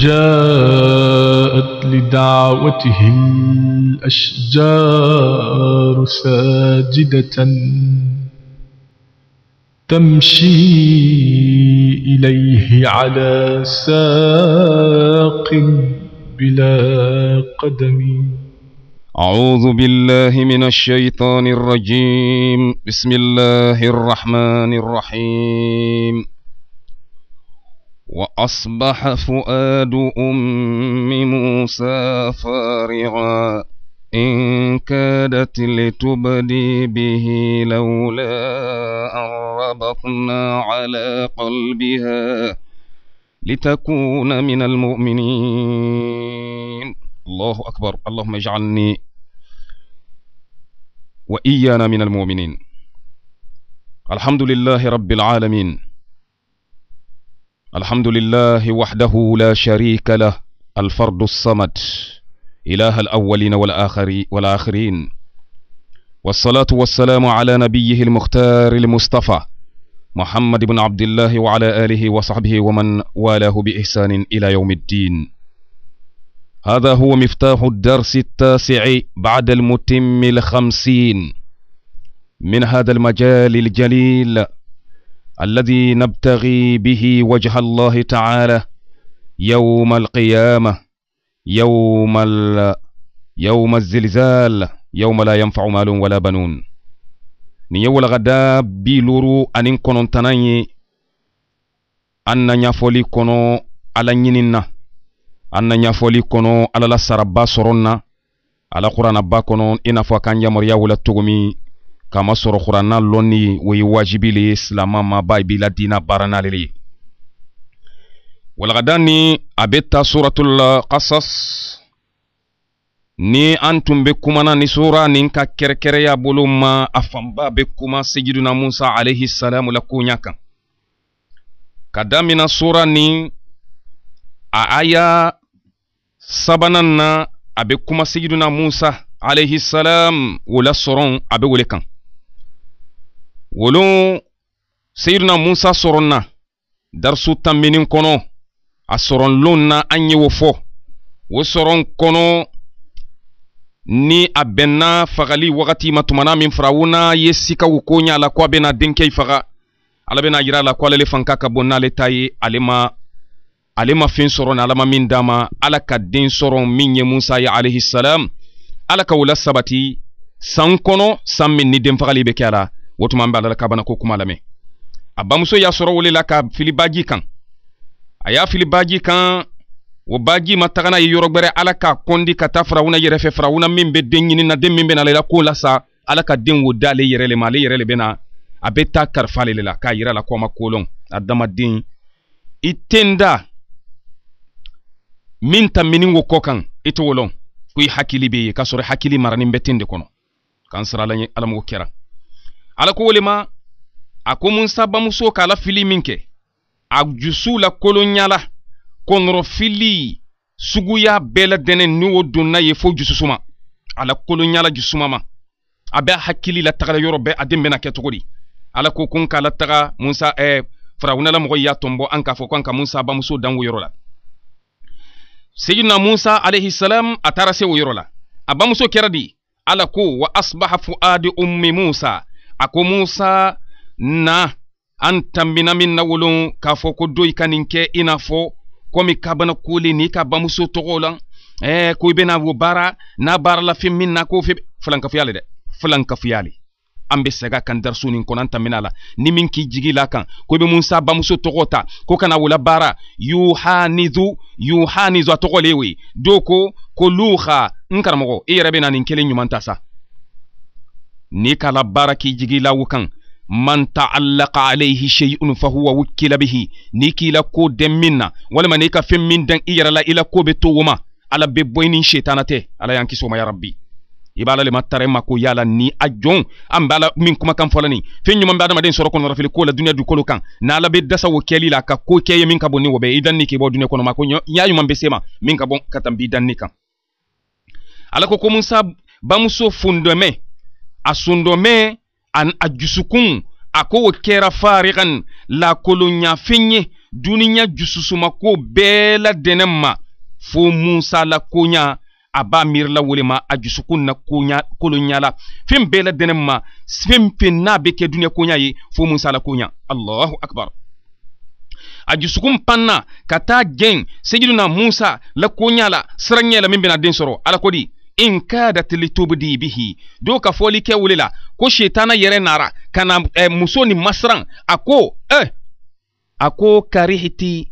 جاءت لدعوتهم الأشجار ساجدة تمشي إليه على ساق بلا قدم أعوذ بالله من الشيطان الرجيم بسم الله الرحمن الرحيم وأصبح فؤاد أم موسى فارغا إن كادت لتبدي به لولا أن ربطنا على قلبها لتكون من المؤمنين الله أكبر اللهم اجعلني وإيانا من المؤمنين الحمد لله رب العالمين الحمد لله وحده لا شريك له الفرد الصمد إله الأولين والآخرين والصلاة والسلام على نبيه المختار المصطفى محمد بن عبد الله وعلى آله وصحبه ومن والاه بإحسان إلى يوم الدين هذا هو مفتاح الدرس التاسع بعد المتم الخمسين من هذا المجال الجليل الذي نبتغي به وجه الله تعالى يوم القيامة يوم ال... يوم الزلزال يوم لا ينفع مال ولا بنون نيول غدا بيلورو أنين كونون تناني أن نيافولي كونو على نينينا أن نيافولي كونو على لسربا سرونا على قرآن أبا كونون إنا فوا كان يمر يولا تغمي kamasɔrɔ kuranna lɔnni o ye wajibi le ye silama maba i b'i la diina baara n'ale le ye walakada ni a bɛ ta suratul kasas ni an tun bɛ kumana ni sura nin ka kɛrɛkɛrɛya bolo ma a fanba bɛ kuma sejiduna musa alehi salamu la koɲa kan ka damina sura nin a aya sabanan na a bɛ kuma sejiduna musa alehi salam o la sɔrɔn a bɛ wele kan wolon seyiduna musa sɔrɔ na darisu tanminin kɔnɔ a sɔrɔnlon na an ye wo fɔ o sɔrɔ kɔnɔ ni a bɛnna fagali wagati ma tumana min fara wo n'a ye sikaw ko ɲa la ko a bena denkɛi faga ala bena yira la ko ale le fanka ka bon n'ale ta ye ale ma ale ma fin sɔrɔ ni ala ma min d'a ma ala ka den sɔrɔ min ye musa ye alaihisalam ala ka o la sabati san kɔnɔ san min ni denfagali be kɛ a la wo tuma an bɛ ala kabana ko kuma lame a bamuso y'a sɔrɔ wole la ka fili baji kan a y'a fili baji kan o baji ma taga n'a ye yɔrɔ gwɛrɛ ala ka kɔndi ka taa farawuna yɛrɛ fɛ farawuna min bɛ den ɲinina den min bɛ na la k'o la sa ala ka den wo d'ale yɛrɛ le ma ale yɛrɛ le bɛ na a bɛ taa karifa ale le la k'a yira la ko a ma kolɔn adamaden i tɛ min ta minin wo kɔ kan i t'o lɔn ko i hakili be yen k'a sɔrɔ hakili maranin bɛ ten de kɔnɔ k'an sara ala ye ala kɛra ala ko wolema a ko musa bamuso k'a la fili min kɛ a jusu la koloɲala kɔnɔrɔfili suguya bɛɛ la dɛnɛ ni o donna ye fo jususuma a la jusuma ma a bɛ hakili la tagala yɔrɔ bɛɛ a den bɛna kɛ cogo di ala ko ko n taga musa ɛɛ farawuna mɔgɔ y'a tɔnbɔ an k'a fɔ ko an ka musa bamuso dan o yɔrɔ la seyidina musa alaihisalam a taara se o yɔrɔ la a bamuso kɛra di ala ko wa asbaha fuadi ummi musa a ko musa na an tanbina min na wolon k'a fɔ ko do i ka nin kɛ i n'a fɔ komi kabana kole n'i ka bamuso tɔgɔ la eh, ko i bena wo baara n'a baara la fin min na ko fe filankafuya le dɛ filankafuya le an be sɛga kan darisu nin kɔnɔ an tanbina la ni min k'i jigi la kan ko i be musa bamuso tɔgɔ ta ko kana wola baara yuhanizu yuhanizu a tɔgɔ le ye o ye do ko ko luha n karamɔgɔ i yɛrɛ bena nin kelen ɲuman ta sa ni kala baara k'i jigi lawu kan man taallaka alayhi shay'un fa huwa wukkila bihi n'i k'i la ko dɛn min na walima n'i ka fɛn min dɛn i yɛrɛ la i la ko bɛ to o ma ala be bɔ i ni shetana tɛ ala y'an kisi o ma yarabi i b'ala le ma tara ma ko yala ni a jɔn an b'a la min kumakan fɔla nin fɛn ɲuman bɛ adamaden sɔrɔ kɔnɔrɔfili ko la duniɲa dukolo kan n'ala be dasa wo kɛli la ka ko kɛ ye min ka bon ni o bɛ i danni k'i bɔ duniɲa kɔnɔ ma ko y'a ɲuman be se ma min ka bɔn ka tan b'i danni kan ala ko ko musa bamuso fundɛmɛ a sundo me an a jusukun a ko wo kera farigan la kolon ɲa fenɲe duniɲa jususuma ko bɛɛ la denen ma fo musa la koɲa a b'a mirila wolema a jusukun na kolon ɲa la fen bɛɛ la denen ma fen fen n'a be kɛ duniɲa koɲa ye fo musa la koɲa allahu akbar a jusukun panna ka taa gɛn sejidu na musa la koɲa la siranɲɛ la min bena den sɔrɔ ala ko di in kadat litubdi bihi do ka fɔli kɛ wele la ko shetana yɛrɛ nara ka eh, muso ni masiran a ko eh, a karihti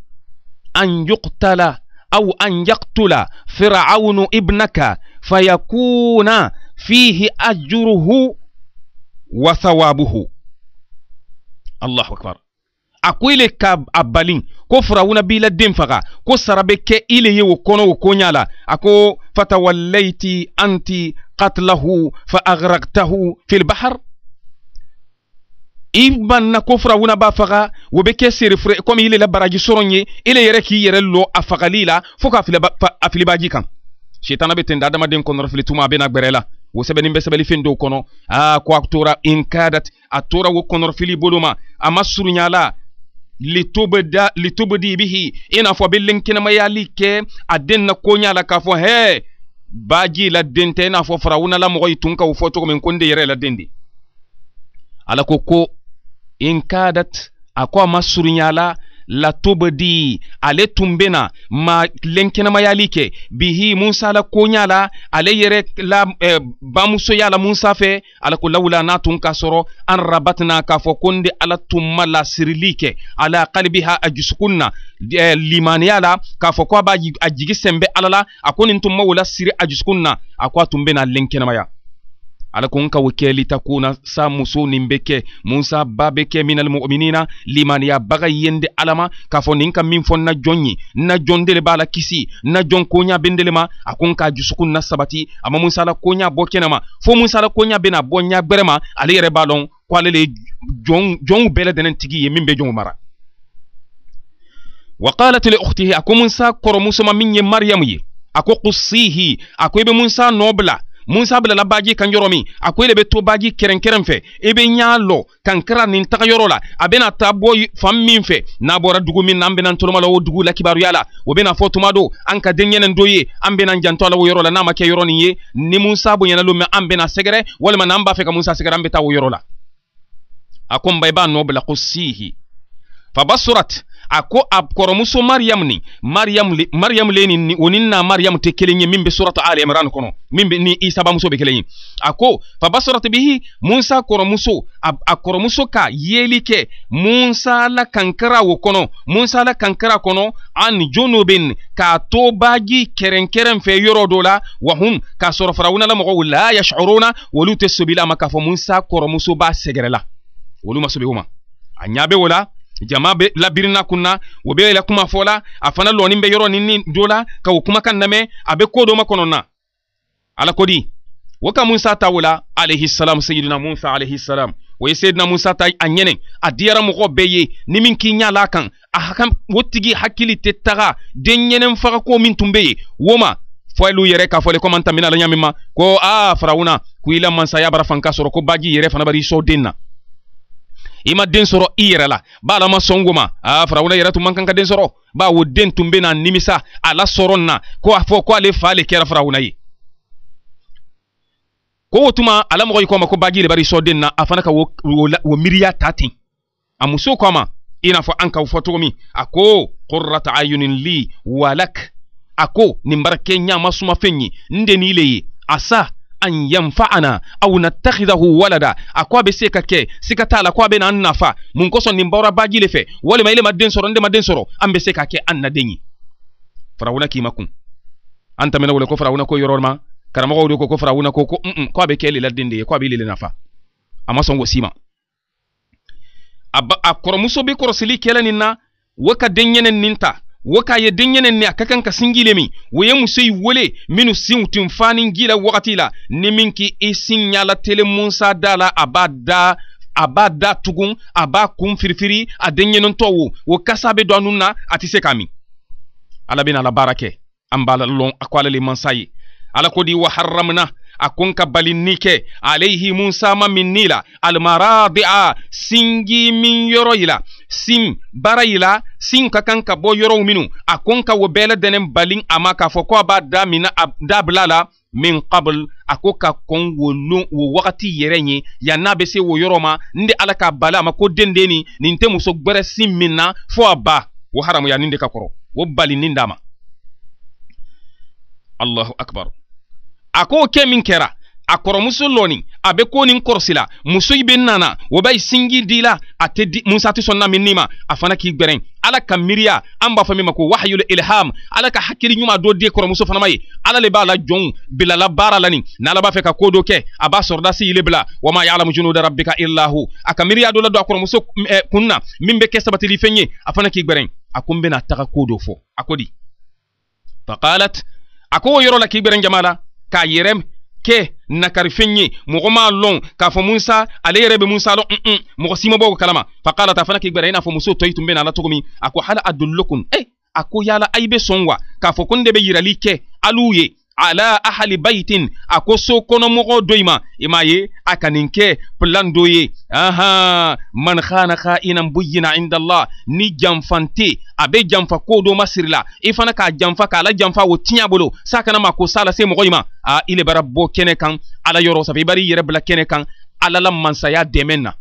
an yuqtala aw an yaktula firaunu ibnaka fayakuna fihi ajruhu wa thawabuhu allahu akbar a ko ile ka a balin ko firawuna b'i la faga ko sara bɛ ile ye o kɔnɔ o koɲa la فتوليت أنت قتله فأغرقته في البحر إما إيه أن كفر هنا بافغا وبكي سيرفر كم إلي لبراجي سوروني إلي يركي يرلو أفغاليلا فوق أفلي باجيكا شيطان بيتن دادما دين كون رفلي توما بينا بريلا وسبن بسبلي فين دو كونو آه كواك تورا إن كادت أتورا وكون رفلي بولوما أما سورنيا litubda litubdi bihi ina fɔ bi lenkenemayali kɛ a den na ko ɲa la k'a fɔ hɛ baji la den tɛ na fɔ farawuna la mɔgɔ yi tun ka o fɔ cogo min ko n yɛrɛ la den de ala ko ko in kadat a ko a ma la. latobe di ale tun bena ma lenkɛnɛmayali kɛ bihi musa la koɲa la ale yɛrɛ la eh, bamusoya la musa fɛ ala ko lawula n'a tun k'a sɔrɔ an rabatina k'a fɔ ko n de ala tun ma lasirili kɛ ala kalibiha a jusukun na eh, limaniya la k'a fɔ ko a b'a a jigi sɛnbɛ ala la a ko nin tun ma o lasiri a jusukun na a ko a tun bena lenkɛnɛmaya ala kun ka wo kɛ litakuna sa muso nin be kɛ musa ba be kɛ minalmuminina limaniyabaga yen de ala ma k'a fɔ nin ka min fɔ na jɔn ye na jɔn dele b'a la kisi na jɔn koɲa bendele ma a kun k'a jusukun na sabati a ma musala koɲa bɔ kɛnɛma fo musala koɲa bena bɔ ɲa gwɛrɛma ale yɛrɛ b'a lɔn ko ale le jɔnw bɛɛ tigi ye min be jɔnw mara wa qalat li ukhtihi a ko musa kɔrɔmusoma min ye mariyamu ye a ko kusihi a ko i be musa nɔɔ bila musa bilala baji kan yɔrɔ min a ko ele be to baji kɛrɛnkɛrɛn fɛ i be ɲa lɔ kankara nin taga yɔrɔ la a bena ta bɔ fan min fɛ n'a bɔra dugu min na an bena tɔnɔma la o dugu la la o bena fɔ tuma do an ka den denɲɛnɛ do ye an bena janto a la o yɔrɔ la n'a ma kɛ yɔrɔ nin ye ni musa boyana lo mɛ an bena sɛgɛrɛ walima n'an b'a fɛ ka musa sɛgɛrɛ an be ta o yɔrɔ la a ko n ba i b'a nɔ bila ko sihi fabasurat a ko a kɔrɔmuso mariyamu ni mariyamu le mariyamu le ni o ni na mariyamu tɛ kelen ye min bɛ suratu ali imran kɔnɔ min bɛ ni isa bamuso bɛ kelen ye a ko fabasoratu bihi musa kɔrɔmuso a, a kɔrɔmuso ka yeli kɛ musa la kankara o kɔnɔ musa la kankara kɔnɔ an junubin k'a to baaji kɛrɛnkɛrɛn fɛ yɔrɔ dɔ la wa hum k'a sɔrɔ farawuna la mɔgɔw la yashuruna olu tɛ sobi la a ma k'a fɔ musa kɔrɔmuso b'a sɛgɛrɛ la olu ma sobi o ma a ɲa bɛ o la jama be labirina kunna o be yɛlɛ kuma fɔ la a fana lɔɔni bɛ yɔrɔ ni ni do la ka o kumakan lamɛn a be koo doma kɔnɔ na ala ko di wo ka musa ta wo la alaihisalam sayidina musa alaihisalam o ye sayidina musa ta a ɲɛnɛ a diyara mɔgɔ bɛɛ ye ni min k'i ɲa kan a haka o tigi hakili tɛ taga den ɲɛnɛn faga ko min tun be yen wo ma fɔ elu yɛrɛ k'a fɔle kɔmantamina la ɲa min ma ko a farawuna ko i la mansaya bara fan ka sɔrɔ ko baji yɛrɛ fana bari i sɔ den na i ma den sɔrɔ i yɛrɛ la b'a la ma sɔn ma aa farawuna yɛrɛ tun man kan ka den sɔrɔ ba wo den tun bɛna nimisa a la sɔrɔ na ko a fɔ ko ale fa le kɛra farawuna ye ko o tuma ala mɔgɔ yi ko ma ko baji de bari sɔden na a fana ka wo miiriya ta ten a muso ko a ma i n'a fɔ an k'aw fɔ cogo min a ko qurrata ayunin li walak a ko nin baara kɛ ɲama sumafɛn ye n den'i le ye a an yanfa'ana aw nattakhidahu walada a ko a be se ka kɛ sika t'a la ko a bena an nafa mun kosɔn nin bɔra baji le fɛ walima ele ma sɔrɔ ne ma sɔrɔ an bɛ se ka kɛ an naden ye farawuna k'i ma an tɛmɛna wele ko farawuna ko yɔrɔ ma karamɔgɔw de ko ko farawuna ko ko un ko a bɛ kɛ lela den de ye ko a bɛ lele nafa a ma sɔn k'o si ma a kɔrɔmuso bɛ kɔrɔsili kɛlɛ nin na wo ka den ɲɛnɛ nin ta waka ye denɲenen ne a ka kan ka singile min wo ye muso yi wole minnu sinw tun fanin gila wagati la ni min k' i sin tele munsa da la a b'a da a b'a da tugun a b'a kun firifiri a denɲenentɔ wo wo kasa be don a nun na a tɛ se ka min ala na la baara kɛ an b'a lɔn a ko ala le mansa ye ala ko di wa haramuna. akonka balinike alayhi musa ma minnila almaradia singi min yoroyila sin barayila sin ka kan ka bɔ yɔrɔw minnu a konka wo bɛɛ ladɛnɛ balin a ma k'a fɔ ko a b'a da mina a dabila la min qabl a ko ka kɔn wo lon wo wagati yɛrɛ ye yan n'a bɛ se wo yɔrɔ ma n de ala ka bali a ma ko den den nin nin tɛ muso gbɛrɛ sin min na fo a ba o haramuya nin de ka kɔrɔ o bali d'a ma allahu akbar a k'o kɛ min kɛra a kɔrɔmuso lɔni a be ko nin kɔrɔsila muso in bɛ nana o b'a singi di la a tɛ di musa tɛ sɔn min ni ma a fana k'i gbɛrɛn ala ka miiriya an b'a fɔ min ma ko wahayul ilham ala ka hakili ɲuman dɔ di e kɔrɔmuso fana ma ye ala le b'a la jɔnw bilala baara la n'ala b'a fɛ ka ko dɔ kɛ a b'a sɔrɔ yile bila wa ya'lamu junuda rabbika illa hu a ka miiriya dɔ la don a kɔrɔmuso kun na min bɛ kɛ sabatili fɛn ye a fana k'i gbɛrɛn a ko n bɛna taga ko dɔ fɔ a ko di faqalat a ko o yɔrɔ la k'i gbɛrɛn jama la k'a yɛrɛ kɛ nakarifɛn ye mɔgɔ m'a lɔn k'a fɔ musa ale yɛrɛ bɛ musa lɔn un un mɔgɔ mm, mm. si ma bɔ o kalama fakala ta fana k'i gbɛrɛ i n'a fɔ muso tɔ tun bɛ na la cogo min a ko hali a dolilokun e eh, a ko yala a' bɛ sɔn wa k'a fɔ ko n de bɛ yirali kɛ al'u ye ala ahali baitin a ko so kɔnɔmɔgɔ dɔ in ma i m'a ye a ka nin kɛ plan dɔ ye ahan man khana kha'inan buyyina indallah ni janfan tɛ a bɛ janfa ko dɔ masiri la i fana k'a janfa k'a la janfa o tiɲɛ bolo sa kana ma ko sa lase mɔgɔ in ma a i le bara bɔ kɛnɛ kan ala yɔrɔ sanfɛ i bari i yɛrɛ bila kɛnɛ kan ala la mansaya dɛmɛ na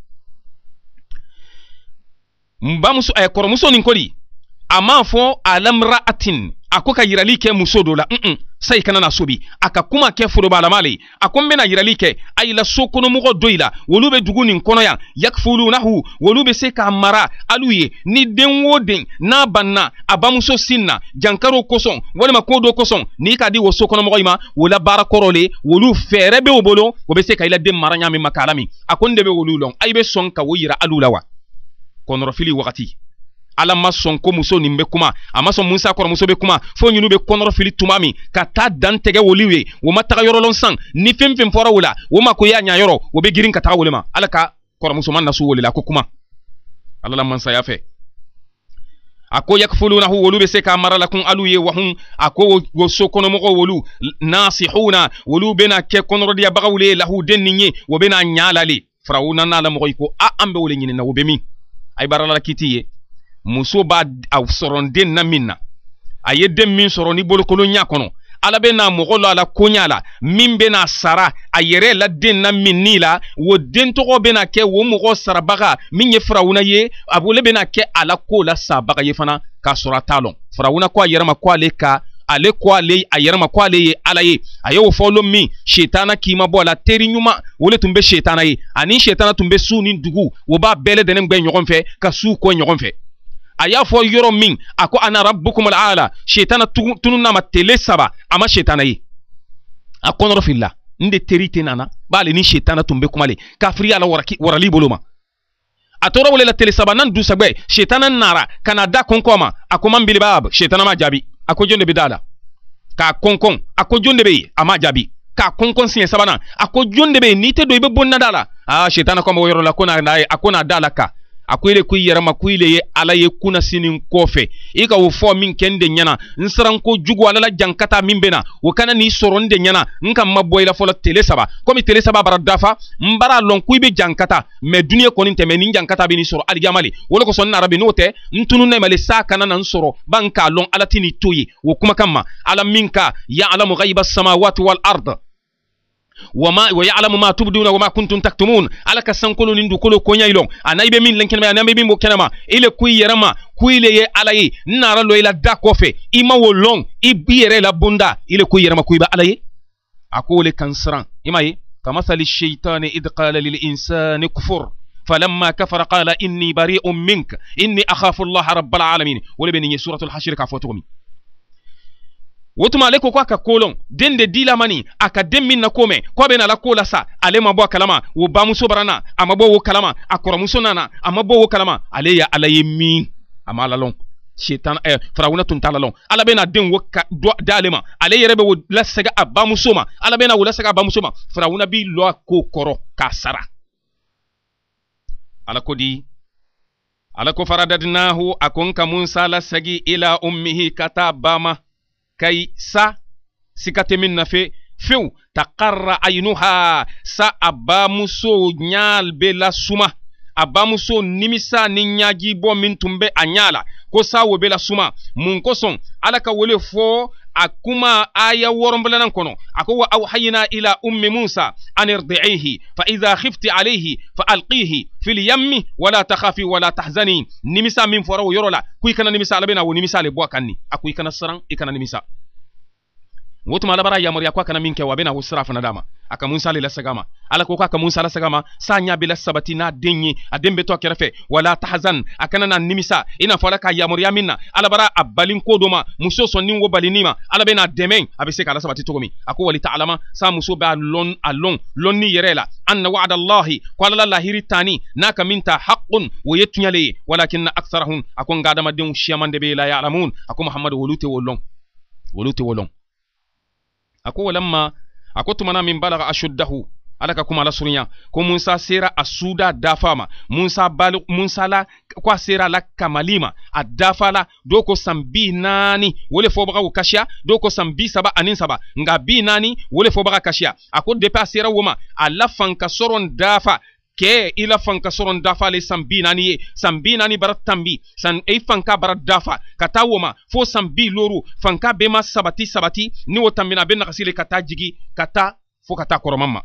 n bamuso eh, ɛɛ kɔrɔmuso nin kɔli a m'a fɔ alamra'atin a ko ka yirali kɛ muso dɔ la un sayi kana na so bi a ka kuma kɛ forobalama le a ko n bena yirali kɛ a yila so kɔnɔmɔgɔ dɔ i la wolu be dugu nin kɔnɔ yan yakfulunahu wolu be se k'a mara alu ye ni den o den n'a banna a bamuso sin na jankaro kosɔn walima koo do kosɔn n'i k'a di wo so kɔnɔmɔgɔ i ma o la baara kɔrɔ le wolu fɛɛrɛ be o bolo o be se ka i la den mara ɲa min ma k'a la min a ko n de be wolu lɔn a i be sɔn ka o yira alu la wa kɔnɔrɔfili wagati ala ma sɔn ko muso nin bɛ kuma a ma sɔn musa kɔrɔmuso bɛ kuma fo ɲinu bɛ kɔnɔrɔ fili tuma min ka taa dan tɛgɛ woliw ye o ma taga yɔrɔ lɔn san ni fɛn fɛn fɔra o la o ma ko y'a ɲa yɔrɔ o bɛ girin ka taga wele ma ala ka kɔrɔmusoma nasu wele la ko kuma ala la mansaya fɛ a ko yakfulunahu wolu be se k'a mara lakun alu ye wahum a ko wo so kɔnɔmɔgɔ wolu nasihuna wolu bena kɛ kɔnɔrɔdiyabagaw le ye lahuden nin ye wo bena ɲa la le firawuna n'a la mɔgɔ ko a an be wo le ɲinina wo min a i baarala la kiti ye muso b'a sɔrɔ den na min na a ye den min sɔrɔ ni bolokolon ɲa kɔnɔ ala bɛ n'a mɔgɔ lɔ a la koɲa la min bɛ n'a sara a yɛrɛ la den na min ni la o den tɔgɔ bɛ na kɛ o mɔgɔ sarabaga min ye farawuna ye a bolo bɛ na kɛ a la ko la sabaga ye fana k'a sɔrɔ a t'a lɔn farawuna ko a yɛrɛ ma ko ale ka ale ko ale a yɛrɛ ma ko ale ye ala ye a y'o fɔ lo min shetana k'i ma bɔ a la teri ɲuman o le tun bɛ shetana ye ani shetana tun bɛ su ni dugu o b'a bɛɛ lajɛlen gbɛn ɲɔgɔn fɛ ka su kɔ ɲɔgɔn fɛ a y'a fɔ yɔrɔ min a ko ana rabbukum ala shetana tununa ma tele saba a ma shetana ye a kɔnɔrɔ filila n de teri tɛ nana b'ale ni shetana tun bɛ kuma le kafiriya la warali bolo ma a tora wale la tele saba nan dusagbe shetana nara kana da kɔnkɔ ma a ko man bilibab shetana ma jaabi a ko jɔn de bɛ da la k'a kɔnkɔn a ko jɔn de bɛ yen a ma jaabi k'a kɔnkɔn siɲɛ sabanan a ko jɔn de bɛ yen n'i tɛ don i bɛ bonni da la aa ah, shetana kɔn bɛ o yɔrɔ la n'a ye a ko n'a da la ka a ko i le ko i yɛrɛ ma ko i le ye ala ye kuna sini n kɔfɛ i ka o fɔ min kɛ n de ɲɛna n sara n ko jugu ala la jan ka taa min bɛ na o kana n'i sɔrɔ n de ɲɛna n ka ma bɔ i la fɔlɔ tele saba komi tele saba bara dafa n bara lɔn ko i bɛ jan ka taa mɛ duniya kɔni tɛ mɛ nin jan ka taa bɛ nin sɔrɔ alijama le o de kosɔn n nara bi n'o tɛ n tunu ne ma le s'a kana na n sɔrɔ ba n k'a lɔn ala ti n'i to ye o kumakan ma ala min ka ya alamu ghaiba samawati wal ard وما ويعلم ما تبدون وما كنتم تكتمون على كسان كل نندو كل كونيا يلون انا يبي مين لكن ما انا يبي مين كنما الى كوي يرما كوي لي علي نارا لو الى دا كوفي اما ولون يبير لا بوندا الى كوي يرما كوي با علي اقول كنسران اما يي إيه؟ كمثل الشيطان اذ قال للانسان كفر فلما كفر قال اني بريء منك اني اخاف الله رب العالمين ولبني سوره الحشر كفوتومي wotuma ale ko ko a ka kolon den de dilamani a ka den min na kome ko a bena la ko la sa ale ma bɔ a kalama wo bamuso barana a ma bɔ wo kalama a kɔrɔmuso nana a ma bɔ wo kalama ale ye ala ye min a ma lalɔn shetan eh, farawuna tun t'a lalɔn ala bena den wo ka da ale ma ale yɛrɛ bɛ wo lasɛgɛ a bamuso ma ala bena wo lasɛgɛ a bamuso ma farawuna b'i lɔ a k'o kɔrɔ k'a sara ala ko di ala ko faradadinahu a ko n ka musa lasɛgi ila ummihi ka taa bama kai sa sikate min nafe few takarra ainuha sa a bamuso ɲaal be suma a bamuso nimisa ni ɲaji bɔ min tun bɛ a ɲa la ko sa wo be lasuma mun kosɔn ala ka wele fɔ a kuma aya woron bulanan kono ako wa awhayna ila ummi musa an irdi'ihi fa idha khifti alayhi fa alqihi fil yammi wala takhafi wala tahzani nimisa min foro yorola kuy kana nimisa labena wo nimisa le bwakanni akuy kana saran ikana nimisa wotum ala bara yamariya ko a kana min kɛ wa a bena o sira fana dama a ka musa le lasagama ala ko k'a ka musa lasagama sa ɲa be lasabati n'a den ye a den be to a kɛrɛfɛ wala tahazan a kana na nimisa i n'a fɔ ala k'a yamariya min na ala bara a balin ko do ma muso sɔnnin wo balinin ma ala bena dɛmɛ a be se k'a lasabati cogo min a ko walitaalama saa muso be a lɔn a lɔn lɔnni yɛrɛ la anna wa'ada allahi ko ala la lahiri tani n'a ka min ta haqqun wo ye tuɲale ye walakinna aksarahum a ko nka adamadenw siyaman de be la yalamun a ko muhamadu wolu tɛ wo lɔn wolu tɛ wo lɔn a ko walamma a ko tumana min balaga ashuddahu ala ka kuma la surunya ko musa sera a suda dafa ma musa bali musa la ko a sera la kamali ma a dafa la dɔw ko san bi naani o le fɔbagaw kasiya dɔw ko san bi saba ani saba nka bi naani o le fɔbaga kasiya a ko depi a sera wo ma a la fankasɔrɔ dafa ke i la fanka soron dafale san bi naani ye san bi naani bara tan san i fanka bara dafa ka taa woma fo san bi loru fanka be ma sabati sabati ni wo tanbina a bɛ nagasi le ka taa jigi ka taa fo ka taa kɔrɔma ma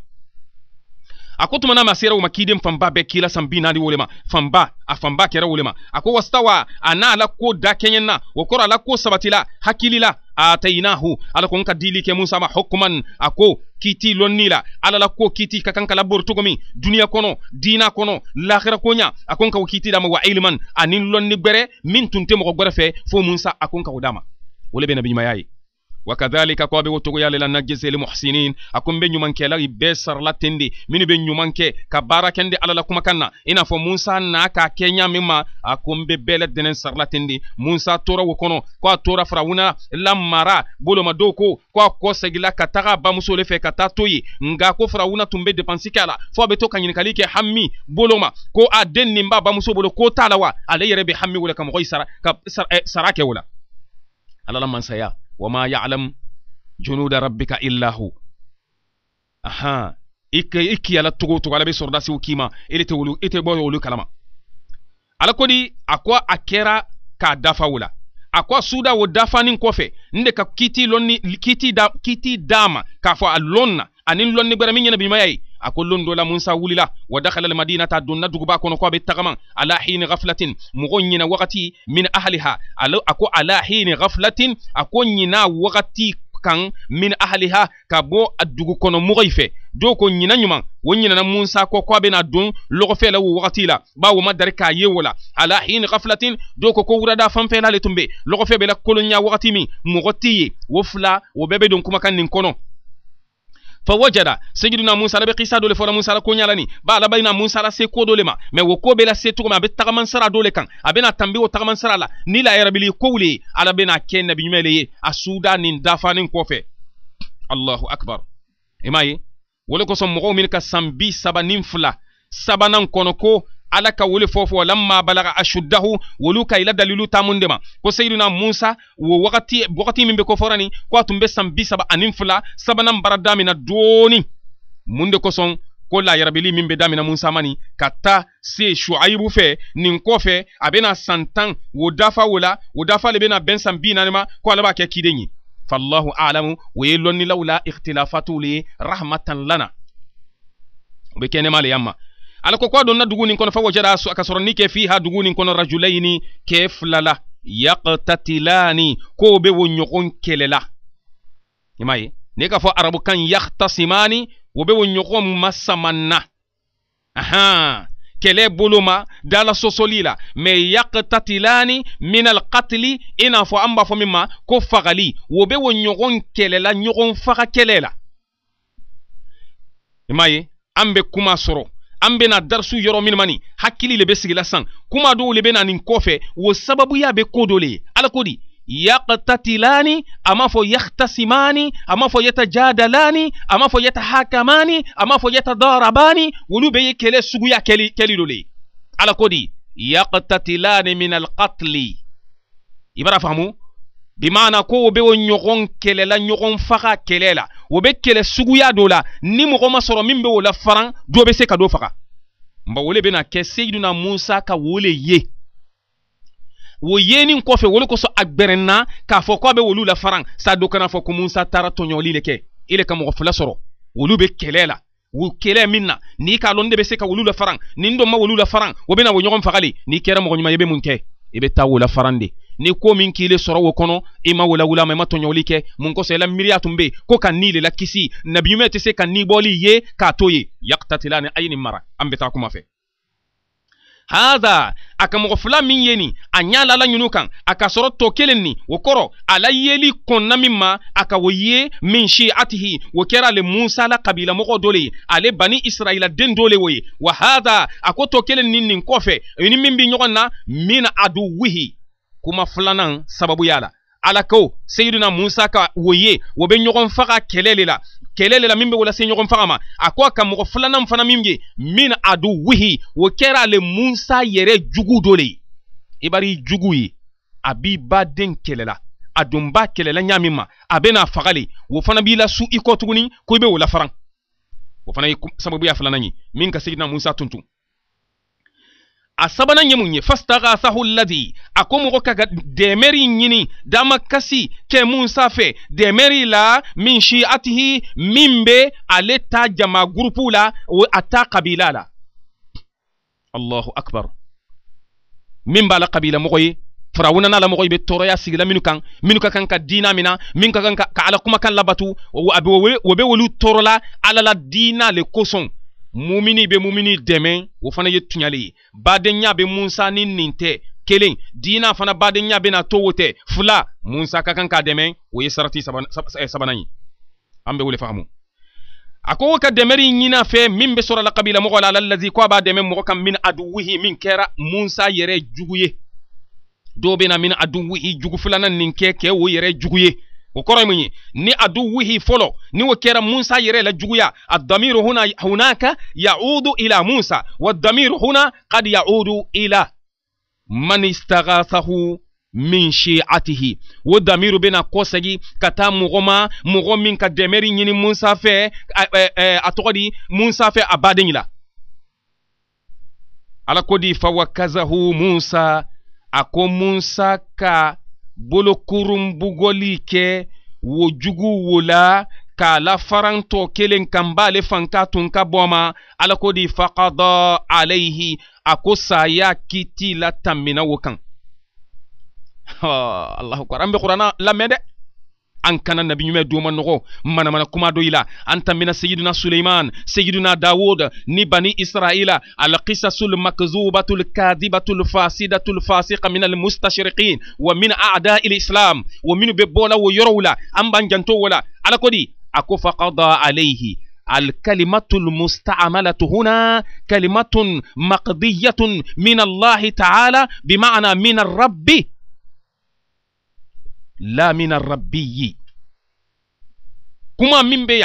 a ko tumana ma sera o ma kiden fanba bɛɛ kila san bi naani wole ma fanba a fanba kɛra wole ma a ko wastawa a n'a la ko da kɛɲɛ na o kɔrɔ a la ko sabatila hakili la atainahu ala kon ka dili ke musama hukman ako kiti lonnila ala la ko kiti ka kan kala bor tugomi duniya kono dina kono lahira nya akon ka kiti dama wa ilman anin lonni gbere min tunte mo gbere fe fo musa akon ka dama wole be nabi mayayi wakadhalika ko a be wo togoya le la najese lmuhsinin a ko be ɲumankɛla i bɛɛ sarala ten minnu be ɲuman kɛ ka baara kɛndi ala la kumakan na i n'a fɔ musa n'a k'a kɛ ɲa min ma a ko be bɛɛ ladɛnɛ sarala ten de musa tora wo kɔnɔ ko a tora farawuna lamara bolomadow ko ko a kɔsegila ka taga bamuso le fɛ ka taa to ye nga ko farawuna tun be depansi kɛ a la fɔɔ a be to ka ɲinikali kɛ hami boloma ko a den nin b'a bamuso bolo ko t'a la wa ale yɛrɛ be hami wo le ka mɔgɔ i sara kɛ wo la ala la mansaya wa ma ya'lam junuda rabbika illa hu aha ikke ikke ala togo togo ala be sorda si kima ele te wulu ite bo wulu kalama ala kodi akwa akera ka dafa wula akwa suda wo dafa nin kofe nde ka kiti lonni kiti da kiti dama ka fo a lonna anin lonni gbara min yana bi mayayi a ko londo la musa wulila wa dakhala al madinata donna duguba kono ko be tagama ala hini ghaflatin mugo nyina wakati min ahliha a ko ala hini ghaflatin a ko nyina wakati kan min ahliha ka bo a dugu kono mɔgɔ fɛ do ko ɲina ɲuman o ɲinana musa kɔ ko a bena don lɔgɔfɛ la wo wagati la bawo ma dari k'a ye o la ala hini gafilatin do ko ko wurada fanfɛla le tun be lɔgɔfɛ bɛ la kolonɲa wagati min mɔgɔ t'i ye o fila o bɛɛ be don kumakan nin kɔnɔ fa wajada sejiduna musa la be kisa dole fɔra musa la koɲa la ni ba labayina musa la se ko dole ma mɛ wo ko be la se cogo min a be tagamansara dole kan a bena tanbi o tagamansara la ni la yarabili kow le ye ala bena kɛ nabiɲuman le ye a suda nin dafanin kɔfɛ allahu akbar i m'a ye wo le kosɔn mɔgɔw min ka san bi saba nin fila sabanan kɔnɔ ko alaka wole fofo lamma balaga ashuddahu woluka ila dalilu tamundema ko sayyiduna musa wo wakati wakati min ko forani ko atum be san bi saba anin fula sabanan bara damina dooni munde ko layarabili min be damina musa mani kata se shuaibu fe nin ko fe abena santan wo dafa wola wo dafa le bena ben san bi nanima ko ala b'a kɛ kiden ye fallahu alamu o ye lɔnnilaw la ikhtilafatuw le ye rahmatan lana ala ko kwa don na dugu nin kɔnɔ fa wajada su aka sɔrɔ ni kɛ fiha dugu nin kɔnɔ rajulaini kɛ fila la yaqtatilani ko be wo ɲɔgɔn kɛlɛla i m'a ye ne k'a fɔ arabukan yaqtasimani wo be wo ɲɔgɔn masamanna ahan kɛlɛ bolo ma dala sosoli la mɛ yaktatilani min alqatli i n'a fɔ an b'a fɔ min ma ko fagali o bɛ wo ɲɔgɔn kɛlɛla ɲɔgɔn faga kɛlɛ la i m'a ye an bɛ kuma sɔrɔ an bena darsu yɔrɔ minnu hakili le be sigila san kuma dɔw le bena nin kɔfɛ o sababuya be koo dɔ le ye ala ko di yaqtatilani a m'a fɔ yahtasimani a m'a fɔ yatajadalani a m'a fɔ yatahakamani a m'a fɔ yatadarabani olu be ye kɛlɛ suguya kɛli kɛli le ye ala ko di yaqtatilani min alqatli i bara faamu bimaana kow be o ɲɔgɔn kɛlɛla ɲɔgɔn faga kɛlɛ la o bɛ kɛlɛ suguya dɔ la ni mɔgɔ ma sɔrɔ min bɛ o la faran dɔ bɛ se ka dɔ faga nba o le bɛna kɛ seyiduna musa ka wo le ye o yenin kɔfɛ o le kosɔn a gbɛrɛnna k'a fɔ k'a bɛ olu la faran sa dɔ kana fɔ ko musa taara tɔɲɔli le kɛ e le ka mɔgɔ fila sɔrɔ olu bɛ kɛlɛ la u kɛlɛ min na n'i k'a lɔn ne bɛ se ka wulu la faran nin dɔ ma wulu la faran o bɛna o ɲɔgɔn faga le n'i kɛra mɔgɔ ɲuman ye i bɛ mun kɛ i bɛ taa wula faran de ni ko min k'i le sɔrɔ wo kɔnɔ i ma walawala ma i ma tɔɲɔli kɛ mun kɔsɔn i la miiriya tun bɛ yen ko ka ni de la kisi nabiyumɛ tɛ se ka ni bɔli ye k'a to yen yakutatila ni a ye nin mara an bɛ taa kuma fɛ hada a ka mɔgɔ fila min ye nin a ɲa la ala ɲinu kan a ka sɔrɔ tɔ kelen nin o kɔrɔ a la yeli kɔnna min ma a ka o ye min si atihi o kɛra ale musa la kabilamɔgɔ dɔ le ye ale bani israila den dɔ le o ye wa hada a ko tɔ kelen nin nin kɔfɛ ni min bi ɲɔgɔn na min aduwihi kuma filanan sababuya la ala ko seyidina musa ka wo ye wo be ɲɔgɔn faga kɛlɛ le la kɛlɛ le la min be wo lase ɲɔgɔn faga ma a ko a ka mɔgɔ filanan fana min ye min aduwihi wo kɛra ale musa yɛrɛ jugu dɔ le ye i bari jugu ye a b'i baden kɛlɛla a don b'a kɛlɛla ɲa min ma a bena faga le wo fana b'i lasu i kɔ tuguni ko i be wo lafaran o fana ye sababuya filanan ye min ka seyidina musa tuntun a sabanan ye mun ye fastagasahu lladi a ko mɔgɔ ka ka dɛmɛri ɲini dama kasi kɛ mun sanfɛ dɛmɛri la min shiatihi min be jama gurupu la a kabila la allahu akbar min la kabila mɔgɔ ye farawuna n'a lamɔgɔ i bɛ tɔɔrɔya sigila minnu kan minnu ka kan ka diina ka ala kumakan labatu o bɛ olu tɔɔrɔla ala la diina le kosɔn mumini bɛ mumini dɛmɛ o fana ye tuɲali ye badenya bɛ musa ni nin tɛ kelen diina fana badenya bɛna to o tɛ fila musa ka kan k'a dɛmɛ o ye sarati eh, sabanan ye an bɛ wele faamu a ko ka dɛmɛri ɲina fɛ min bɛ sɔrɔ la kabila mɔgɔ la alalazi ko a b'a dɛmɛ mɔgɔ kan min aduwihi min kɛra musa yɛrɛ jugu ye dɔw bɛ na adu aduwihi jugu filanan nin kɛ kɛ o yɛrɛ jugu ye o kɔrɔ ye mun ye ni aduwihi fɔlɔ ni o kɛra musa yɛrɛ la juguya adamiru huna hunaka yaudu ila musa wa damiru huna kad yaudu ila man istagasahu min shi'atihi wo damiru bena kɔsegi ka taa mɔgɔ ma mɔgɔ min ka dɛmɛri ɲini musa fɛ eh, eh, eh, a tɔgɔ di musa fɛ a baden la ala ko di fawakazahu musa a ko musa ka bolokurun bugoli kɛ wo jugu wo la k'a la farantɔ kelen kan b'ale fanka tun ka bɔ ma ala ko di fakadɔ aleyihi a ko sa kiti la tamina wo kan. alahu akbar an bɛ kuranna lamɛn dɛ. an kana nabi duma nogo nɔgɔ manamana kuma do ila anta mina sayyidina seyiduna sayyidina seyiduna dawud ni bani israila qisasul makzubatul kadibatul fasidatul fasiqa min al mustashriqin wa min a'da a'dai islam wa min be bɔla wo yɔrɔw la an b'an janto wo la ala ko di a ko faqada alayhi الكلمة المستعملة هنا كلمة مقضية من الله تعالى بمعنى من الرب la min arrabbiyi kuma min be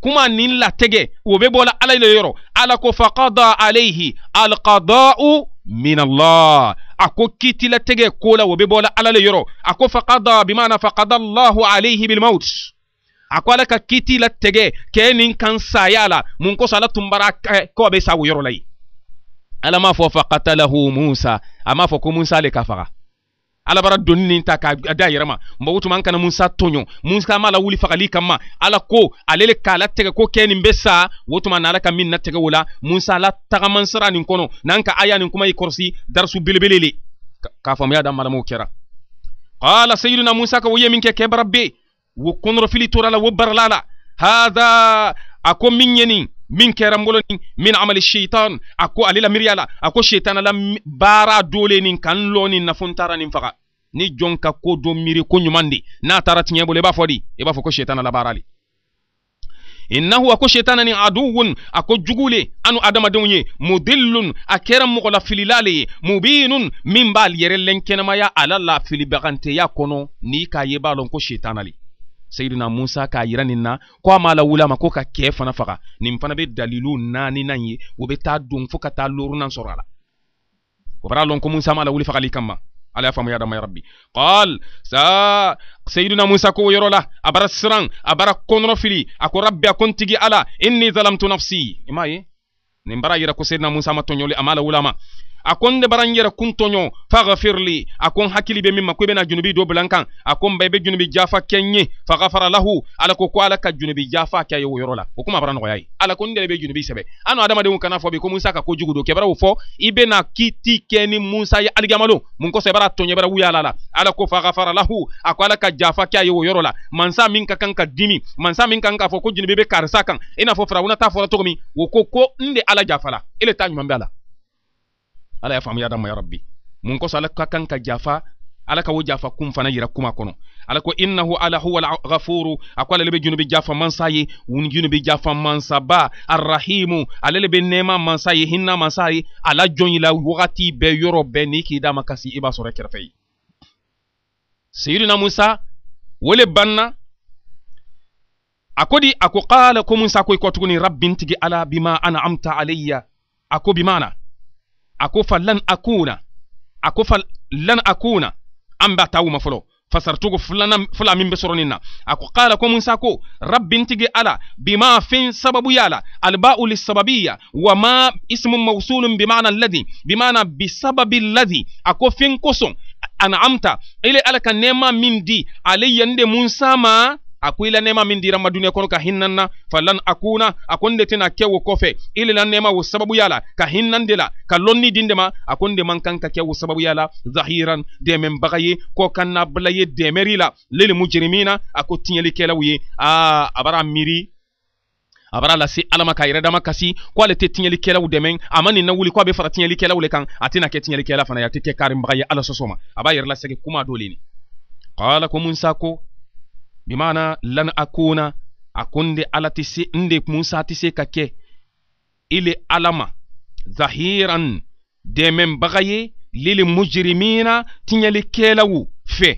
kuma nin tege o be bɔla ala le yoro ala ko faqada alayhi alqada'u min allah a ko kitilatɛgɛ ko la o be bɔla ala le yoro ako faqada bimana faqada allahu alayhi bil a ako ala ka kiti tege ke nin kan saya la mun kosɔ ala tumbara bara ko be sa o yoro la ala m'a fɔ faqatalahu musa a m'a fɔ ko musa le kafara ala doni nin ta k'a da yɛrɛ mɔgɔ tuma an kana musa toɲɔ musa ma la wuli fagali kama ala ko ale le k'a latɛgɛ ko kɛ nin bɛ sa o tuma na ka min natɛgɛ o la musa la tagaman sira nin kɔnɔ n'an ka aya nin kuma i kɔrɔsi darasu belebele le k'a faamuya da malamuw kɛra qala sayiduna musa ka o ye min kɛ kɛbara be wo kɔnɔrɔfili tora la wo barala la hada a ko min ye nin min kɛra n bolo nin min amali sheitan a ko ale la miiriya la a ko sheitana la baara dole nin kan lɔ nin na fo n taara nin faga ni jɔn ka ko dɔ miiri ko ɲuman de n'a taara tiɲɛ bolo i b'a fɔ di i b'a fɔ ko sheitana la baara le innahu a ko sheitana nin aduwun a ko jugu le anu adamadenw ye mudillun a kɛra mɔgɔ le ye mubinun min b'ale yɛrɛ lɛnkɛnɛmaya ala lafilibagantɛya kɔnɔ n'i k'a ye b'a lɔn ko sheitana le sayidina musa k'a yira nin na ko a m'a lawuli a ma ko ka kɛɛ fana faga nin fana bɛ dalilu naani na ye o bɛ taa don fo ka taa lorunan sɔrɔ a la o bara lɔn ko musa m'a lawuli fagali kama ala y'a faamuya dama yarabi qal sa sayidina musa ko yɔrɔ la a bara siran a bara kɔnɔrɔ fili a ko rabbi a ko n ala inni zalamtu nafsi i m'a ye nin bara yira ko sayidina musa ma tɔɲɔli a m'a lawuli a ma akon de baran yɛrɛ kuntoɲɔ fagafirli akon hakili be mimma ko be na junubi do bilan kan akon be be junubi jafa kenye faghfara lahu ala ko ko ala ka junubi jafa ka ye o yɔrɔ la o kuma bara nɔgɔya ye ala ko n be junubi sebe ano adama de kana fo be ko musa ka ko jugudo ke bara fɔ ibe na kiti keni musa ya aligamalo mun ko se bara tonye bara wuya lala ala ko faghfara lahu a ko ala ka jafa ka a ye o yɔrɔ la mansa min ka kan ka dimi mansa min kan k'a fo ko junubi be kar sakan ina fo fɔ t'a fo to mi wo ko ko nde ala jafala la i le t'a ɲuman be ala ya faamuya dama ya rabbi mun kosɔ ala ka kan ka jafa ala ka wo jafa kun fana yira kuma kɔnɔ ala ko innahu ala huwa alghafuru a ko ale le be junubi jafa mansa ye wun junubi jafa mansaba arrahimu ale le be nɛɛma mansa ye hinna mansa ye ala jɔn yila wagati bɛɛ yɔrɔ bɛɛ n'i k'i dama kasi i b'a sɔrɔ kɛrɛfɛ ye seyidina musa wo le banna a ko di a ko qala ko musa ko i kɔ tuguni tigi ala bima ana amta alayya a ko bimana akufa lan akuna akufa lan akuna an b'a tawuma fɔlɔ fasarcogo filanan fila min bɛ sɔrɔ nin na a ko kala ko musa ko rabbi n tigi ala bima yala sababuya la alba'u lisababiya wa ma ismu mawsulun bimana ladi bi sababi ladi a ko fɛn kosɔn amta ile ala ka nɛɛma min di ale yande musa ma ako ila nema min dira ma duniya kono ka hinnanna falan akuna akonde tena kewo kofe ile la nema wo sababu yala ka hinnande la ka lonni dinde ma akonde man kan ka kewo sababu yala zahiran de men bagaye ko kanna blaye de merila lil mujrimina ako tinyeli kelaw ye a abara miri abara lase ala ma k'a yɛrɛ dama ko ale tɛ tiɲɛlikɛlaw dɛmɛ a ma nin na wuli ko a bɛ fara tiɲɛlikɛlaw le kan a tɛna kɛ tiɲɛlikɛla fana ye a tɛ kɛ ala sɔsɔ ma a b'a kuma dɔ qala ko musa ko bimana lan akuna akun de ala ti se n musa ti se ka kɛ ile ala ma zahiran dɛmɛbaga ye lili mujirimina tiɲɛlikɛlaw fɛ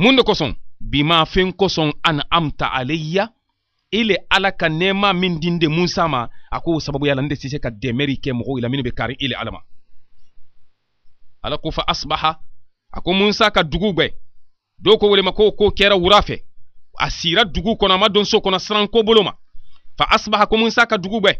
mun de kosɔn bimafɛn kosɔn an amta aleya ile ala ka nɛma min dinde musa ma a k'o sababuya la nde de se ka dɛmɛri kɛ mɔgɔw la minnu bɛ kari ile ala ma ala ko fa asbaha a ko musa ka dugu gwɛ do ko wolema ko ko kɛra wura a sira dugu kɔnɔ a ma don so kɔnɔ ko bolo ma fa asbaha komi sa ka dugu be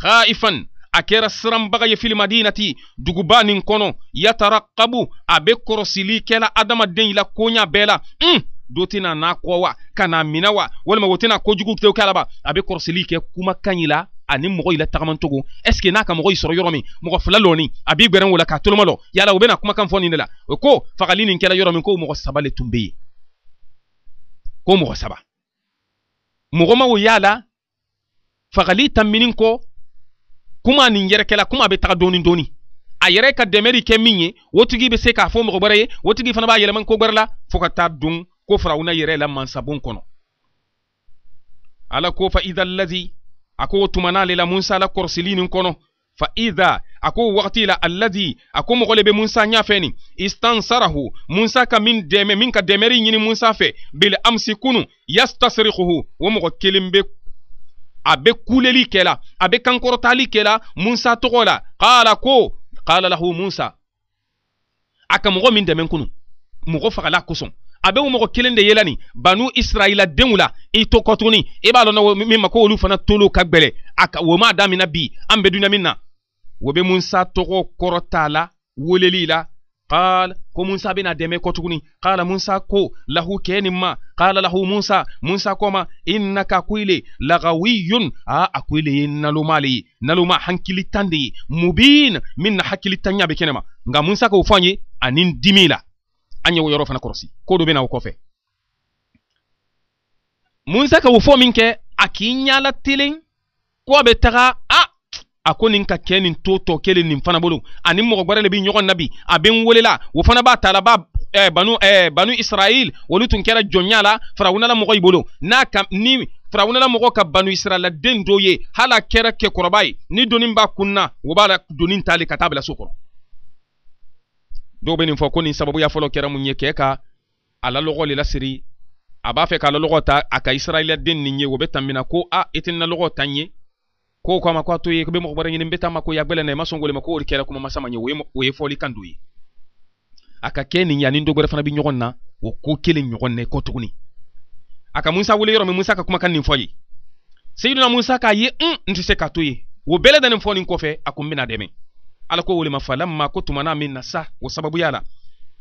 khaifan a kɛra baga ye filimadinati duguba nin kɔnɔ yatarakabu a be kɔrɔsili kɛla adamaden la koɲa bɛɛ la mm, do tɛna n'a kɔ wa ka na minɛ wa walima o tɛna kojugu tew kɛ laba a be kɔrɔsili kɛ kumakan ɲi la ani mɔgɔ y'i la tagama cogo est ce que n'a ka mɔgɔ y'i sɔrɔ yɔrɔ min mɔgɔ fila lɔni a b'i k'a toloma lɔ yala u bɛna kumakan fɔ nin de la o ko fagali nin kɛra yɔrɔ min ko mɔgɔ saba le tun bɛ yen ko mɔgɔ saba mɔgɔ ma o y'a la fagali tanminin kɔ kuma nin yɛrɛkɛla kuma be taga dɔɔni dɔɔni a yɛrɛ ka dɛmɛ de kɛ min ye o tigi bɛ se k'a fɔ mɔgɔ wɛrɛ ye o tigi fana b'a yɛlɛma ko wɛrɛ la fo ka taa don ko farawuna yɛrɛ la mansabon kɔnɔ ala ko fa idalazi ako tumana lela musa la kɔrɔsilinin kɔnɔ fa idha ako wagati la alladi ako mɔgɔ le be musa ɲafɛni istansarahu musa ka min dɛmɛ min ka dɛmɛri ɲini musa fɛ bil amsi kunu yastasrikuhu wo mɔgɔ kelen be a be kuleli kɛla a be kankɔrɔtali kɛla musa tɔgɔ la qala ko qala lahu musa a ka mɔgɔ min dɛmɛ kunu mɔgɔ fagala kosɔn a bɛ o mɔgɔ kelen de yela nin banu israila denw la i to kɔ tuguni i b'a lɔn min ma ko olu fana tol'o ka gbɛlɛ a ka o m'a daminɛ bi an bɛ dunan min na o bɛ musa tɔgɔ kɔrɔta la weleli la قال ko musa bena dɛmɛ kɔ tuguni qala musa ko lahu kɛɛ nin ma qala lahu musa musa ko ma innaka ko ile lagawiyun a a ko ile ye nalomale ye naloma hankilitan de ye mubin min na hakilitan ɲa be kɛnɛma nka musa k'o fɔ an ye ani dimi la an y'o yɔrɔ fana kɔlɔsi ko do bɛ na o kɔfɛ musa ka wofo min kɛ a k'i ɲala telen ko a bɛ taga a a ko nin ka kɛ nin to tɔ kelen nin fana bolo ani mɔgɔ wɛrɛ le bi ɲɔgɔn na bi a bɛ n welela o fana b'a tala b'a eh, banu eh, banu israil olu tun kɛra jɔnya la farawunala mɔgɔw bolo n'a ka ni farawunala mɔgɔ ka banu israila den ye hali a kɛra kɛkɔrɔba ye ni donni b'a kunna na o b'a la tali ka taa bila so kɔrɔ dɔw be nin fɔ ko nin sababu y'a fɔlɔ kɛra mun ye kɛɛ ka ala lalɔgɔ le lasiri a b'a fɛ k'a lalɔgɔ ta a ka israɛliyɛden nin ye o be tan mina ko a i tɛ nalɔgɔ tan ye ko ko a ma ko a to ye ko be mɔgɔ wɛrɛ ɲini n be taa ma ko ya gwɛlɛ na i ma sɔn kole ma ko o de kɛra kuma masama ye o ye fɔli kan do ye a ka kɛ nin ye ani dɔ gwɛrɛ fana be ɲɔgɔn na o ko kelen ɲɔgɔn na i kɔ tuguni a ka musa wele yɔrɔ min musa ka kumakan nin fɔ ye seyiduna musa k'a ye un n tɛ se k'a to ye o bɛɛ lɛdɛ nin fɔ nin kɔfɛ a ko n bena dɛmɛ ala ko wolema falamma ko tumana min na sa o sababuya la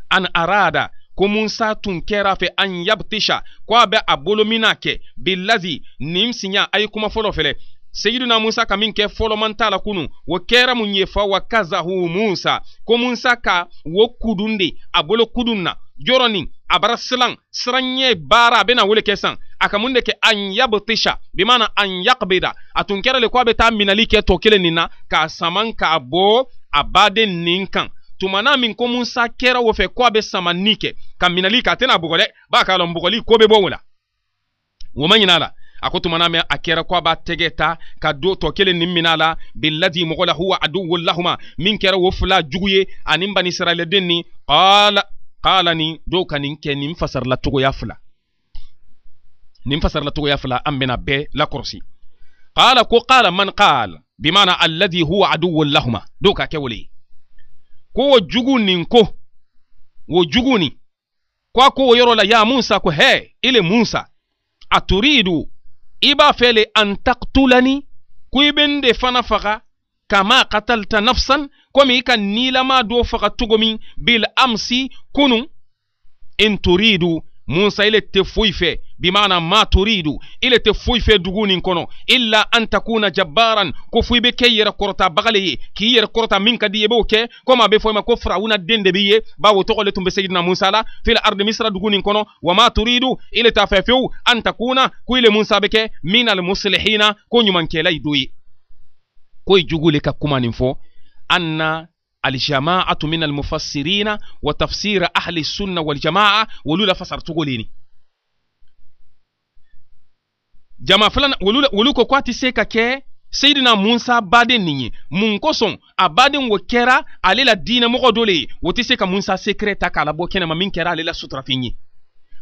an arada ko musa tun kɛra fɛ an yabtisha ko a bɛ a bolo mina kɛ bilazi nin siɲa a ye kuma fɔlɔ fɛlɛ seyidina musa ka min kɛ fɔlɔman la kunu o kɛra mun ye fa wa kazahu musa ko musa ka wo kudun de a bolo kudun na yɔrɔ a bara silan siranɲɛ baara a bena wele kɛ san a ka mun de kɛ an yabtisha bi mana an yaqbida a tun kɛra le ko a be taa minali kɛ tɔ kelen nin na k'a saman k'a bɔ a baden nin kan tuma n'a min ko musa kɛra o fɛ ko a bɛ samani kɛ ka minɛli kɛ a tɛna bugɔ b'a k'a lɔn bugɔli ko bɛ bɔ o la o ma ɲin'a la a ko tuma n'a mɛn a kɛra ko a b'a tɛgɛ ka don tɔ kelen nin minɛ a la biladi mɔgɔ la huwa aduwu lahuma min kɛra o fila jugu ye bani israɛlɛden nin qala qala nin dɔw ka nin kɛ nin fasarila cogoya fila nin fasarila cogoya fila an bɛna bɛɛ lakɔrɔsi qala ko qala man qala bimana alladhi huwa aduwwun lahuma do ka ke wole ko wo jugu nin ko wo jugu ni ko ko wo yoro la ya musa ko he ile musa aturidu iba fele an taqtulani ko iben fana faga kama qatalta nafsan komi i ka nilama do faga tugomin bil amsi kunu in turidu musa ile tefuife bimana ma turidu ile tefuife duguni nkono illa antakuna jabaran kufuibe ko fo i be kɛ yɛrɛ kɔrɔta bagale ye k'i yɛrɛ kɔrɔta min ka b'o kɛ komi a be fɔ ma ko firawuna den de bawo tɔgɔ le tun be musa la fil ardi misra duguni nkono wa ma turidu ile t'a antakuna kuile musa beke kɛ min almuslihina ko ɲumankɛla i do ye ko i ka kuma nin fɔ aljamaatu min almufassirina wa tafsira ahli sunna waljamaa wolula fasar togoleni jama filan wolu ko ko a tɛ se ka kɛ seyidina musa baden nin ye mun kosɔn a baden wo kɛra ale la diinɛmɔgɔ dɔ le ye o tɛ se ka musa sekere ta k'a labɔ kɛnɛma min kɛra ale la sutarafin ye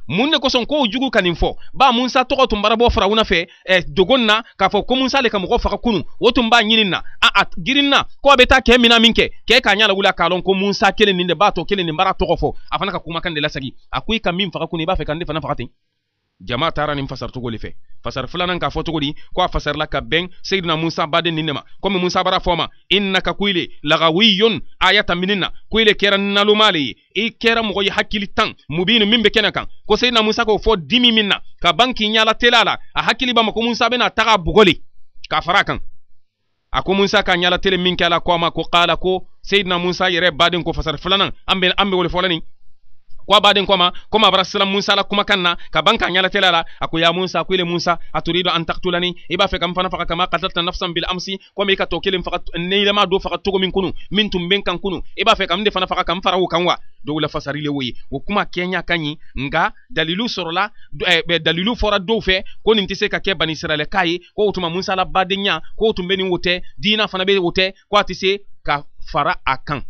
mun de kosɔn kow jugu ka nin fɔ ba musa tɔgɔ tun bara bɔ farawuna fɛ eh, dogon na k'a fɔ ko musa le ka mɔgɔ faga kunu o tun b'a ɲini na a a girin na ko a bɛ taa kɛɛ mina min kɛ kɛɛ k'a ɲa lawuli a k'a lɔn ko musa kelen nin de b'a tɔ kelen nin bara tɔgɔ fɔ a fana ka kumakan de lasagi a ko i ka min faga kunu i b'a fɛ ka ne fana faga ten jamaa taara nin fasar cogo le fɛ fasari filanan k'a fɔ cogo di ko a fasarila ka bɛn seyidina musa baden nin ne ma komi musa bara fɔ ma innaka kuile lagawiyun ayata minin na kuile kɛra naloma le ye i kɛra mɔgɔ ye hakili tan mubinu min be kɛnɛ kan ko seyidina musa k'o fɔ dimi min na ka ban k'i ɲala tela la a hakili b'a ma ko musa bena taga bugɔ le k'a fara kan a ko musa ka ɲala tele min kɛ a la ko a ma ko qala ko seyidina musa yɛrɛ baden ko fasar filanan an be wole fɔla nin ko a baden koma koma bara sila musa la kumakan na ka ban ka ɲalatɛla la a ko ya musa ko ile musa a turido an taktulani i b'a fɛ ka n fana faga kama katalta nafsan bil amsi komi i ka tɔ kelen faga neyilama do faga cogo min kunu min tun ben kan kunu i b'a fɛ ka n de fana faga ka n fara o kan wa dɔw la fasari le wo ye o kuma kɛɲa ka ɲi nga dalilu sɔrɔla eh, dalilu fɔra dɔw fɛ ko nin tɛ se ka kɛ bani israɛlɛ ka ye ko o tuma musa la badenya ko o tun be nin o tɛ diina fana be o tɛ ko a tɛ se ka fara a kan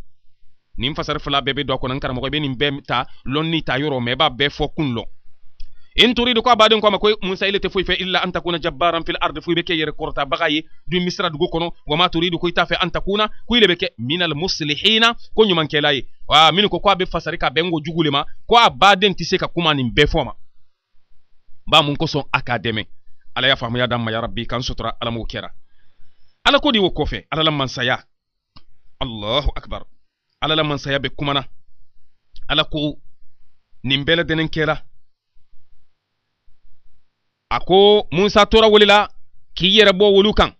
nin fasari fila bɛɛ bɛ don a kɔnɔ n karamɔgɔ i nin bɛɛ ta lɔnni ta yɔrɔ mɛ i b'a bɛɛ fɔ kun lɔ in turidu ko abaden ko ma ko musa ile tɛ foyi fɛ illa an takuna jabbaran fil ardi fo i bɛ kɛ yɛrɛ kɔrɔtabaga ye du misira dugu kɔnɔ wa ma turidu ko i t'a fɛ an takuna ko ile kɛ minal muslihina ko ɲumankɛla ye wa minnu ko ko a bɛ fasari ka bɛn ko jugu le ma ko a baden tɛ se ka kuma nin bɛɛ fɔ ma ba mun kosɔn a k'a dɛmɛ ala y'a faamuya d'an ma ya rabbi k'an sutura ala m'o kɛra ala ko de kɔfɛ ala la mansaya allahu akbar ala la mansaya be kumana ala ko nin bɛɛ ladenen kɛra a ko musa tora wulila k'i yɛrɛ bɔ wolu kan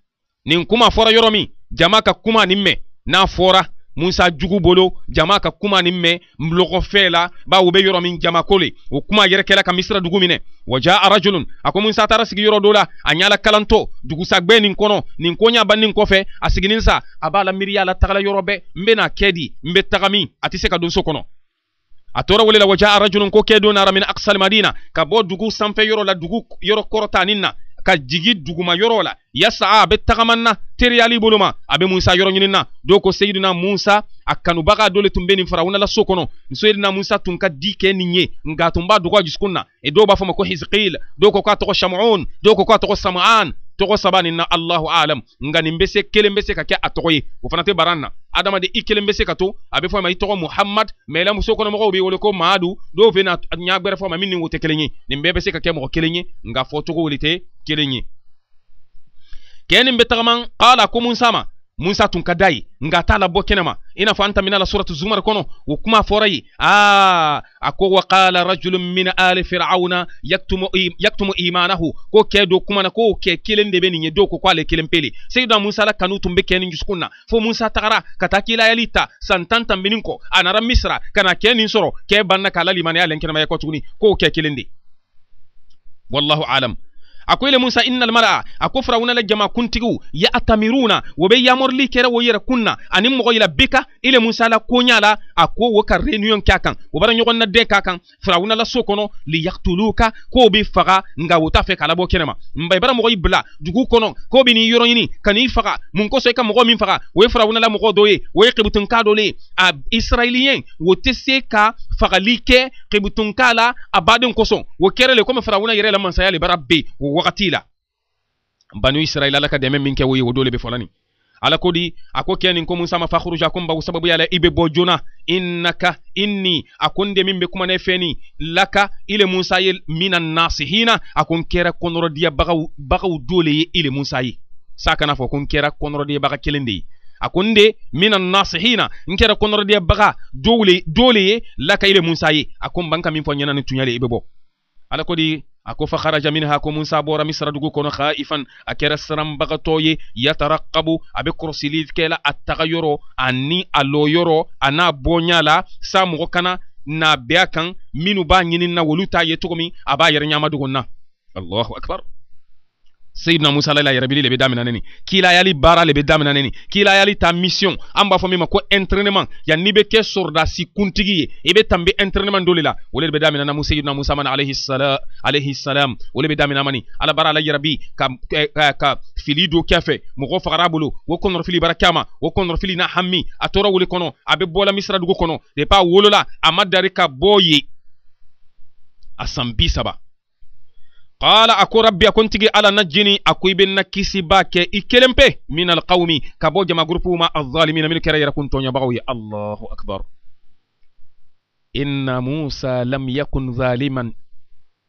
nin kuma fɔra yɔrɔ min jama ka kuma nin mɛn n'a fɔra musa jugu bolo jama ka kuma ni mɛn lɔgɔfɛ la ba u be yɔrɔ min jama kole o kuma yɛrɛ kɛla ka misira dugu minɛ waja rajulun a ko musa taara sigi yɔrɔ do la a ɲala kalanto dugusagwɛ nin kɔnɔ nin ko ɲa ban nin kɔfɛ a siginin sa a b'a la miiriya la tagala yɔrɔ bɛɛ n bena kɛ di n be taga min a tɛ se ka don so kɔnɔ a tora wele la waja rajulun ko kɛ don nara min aksal madina ka bɔ dugu sanfɛ yɔrɔ la dugu yɔrɔ kɔrɔta nin na ka jigi duguma yɔrɔ la yasa a bɛ tagaman na teriyali bolo ma a bɛ musa yɔrɔ ɲini na dɔw ko seyidina musa a kanubaga dɔ le tun bɛ nin farawuna so kɔnɔ seyidina musa tun ka di kɛ nin ye nka a tun b'a dogo a dusukun na e dɔw b'a fɔ ma ko hizqil dɔw ko k'a tɔgɔ shamuun dɔw ko k'a tɔgɔ samaan tɔgɔ saba nin na allahu alam nga nin bɛ se kelen bɛ se ka kɛ a tɔgɔ ye o fana tɛ baran na adamaden i kelen be se ka to a be fɔ ma i tɔgɔ muhamad mɛ lamuso kɔnɔmɔgɔw be wele ko maadu dɔw fe na ɲagwɛrɛ fɔ a ma min ni o tɛ kelen ye nin bɛɛ bɛ se ka kɛ mɔgɔ kelen ye nka fɔcogo de tɛ kelen ye kɛ nin bɛ tagama qala kumun sama musa tun ka da ye nka t'a labɔ kɛnɛma i n'a fɔ an tamina la suratu zumar kɔnɔ o kuma fɔra ye aa ah, a ko wa qala rajulun min ali fir'auna yaktumu imanahu ko kɛ do kuma na ko kɛ kelen de bɛ nin ye dɔw ko k'ale kelen pele seyidina musa la kanu tun bɛ kɛ nin dusukun na fo musa tagara ka taa kilayali ta san tan tanbinin kɔ a nara misira ka na kɛ nin sɔrɔ kɛ banna k'a la limaniya lɛn kɛnɛmaya kɔ tuguni k'o kɛ kelen de wallahu alam a musa innal malaa a ko la jama kuntigiw ya atamiruna wo be yamorili kɛra wo yɛrɛ kun na ani mɔgɔ yila beka ele mun la koɲa la a ko wo ka reniyɔn kɛ a kan wo bara ɲɔgɔn na den k'a kan firawuna la so kɔnɔ liyaktuluka k'o be faga nga wo t'a fɛ k'a labɔ kɛnɛma nba i bara mɔgɔ i bila dugu kɔnɔ k'o be n'i yɔrɔ ɲini ka n'i faga mun kosɔn i ka mɔgɔ min faga o ye firawuna la mɔgɔ dɔ ye o ye kebutunka dɔ le ye a israɛliyɛn wo tɛ se ka fagali kɛ kebutunka la a baden kosɔn wo kɛra le komi firawuna yɛrɛ la mansaya le bara be wakati la banu israila ala ka dɛmɛ min kɛ o ye o dole be fɔla ala ko di a ko kɛ nin ko musa ma fakhruja ko n bago sababu yala i be bɔ joona innaka inni a ko n de min be kuma ne fɛ laka ile musa ye mina nasihina a ko n kɛra kɔnɔrɔdiya bagaw bagaw dole ye ile musa ye sa kana fɔ ko n kɛra baga kelen de ye a ko n de mina nasihina n kɛra kɔnɔrɔdiyabaga dole ye laka ile musa ye a ko n ban ka min fɔ ɲɛna ni tunyale le i be bɔ ala kodi a ko fa kharaja minha ko musa bora misra dugu kono khaifan a kɛra siranbagatɔ ye yatarakabu a be kɔrɔsili kɛla ani aloyoro ana bonyala a n'a bɔɲa la sa mɔgɔ kana n'a bɛɛ kan b'a ɲini na wolu t'a ye cogo min a b'a yɛrɛ سيدنا موسى لا يربي لي بدام ناني كي لا يلي بارا لي بدام ناني كي لا يلي تا ميسيون ام با فامي ماكو انترينمون يا نيبي كي سوردا سي كونتيغي ايبي تامبي انترينمون دولي لا ولي بدام نانا موسى سيدنا موسى من عليه السلام عليه السلام ولي بدام ناماني على بارا لا يربي كا كا فيلي دو كافي مغو فغرابلو وكون رفلي بركاما وكون رفلي نا حمي اتورا ولي كونو ابي بولا مصر دوغو كونو دي با ولولا اما داري كا بوي اسامبي سبا قال أكو ربي أكون تجي على نجني أكو يبين كيسي باك إكلمبي من القوم كابوجا ما غروبو ما الظالمين من كرير كنت يا بغوي الله أكبر إن موسى لم يكن ظالما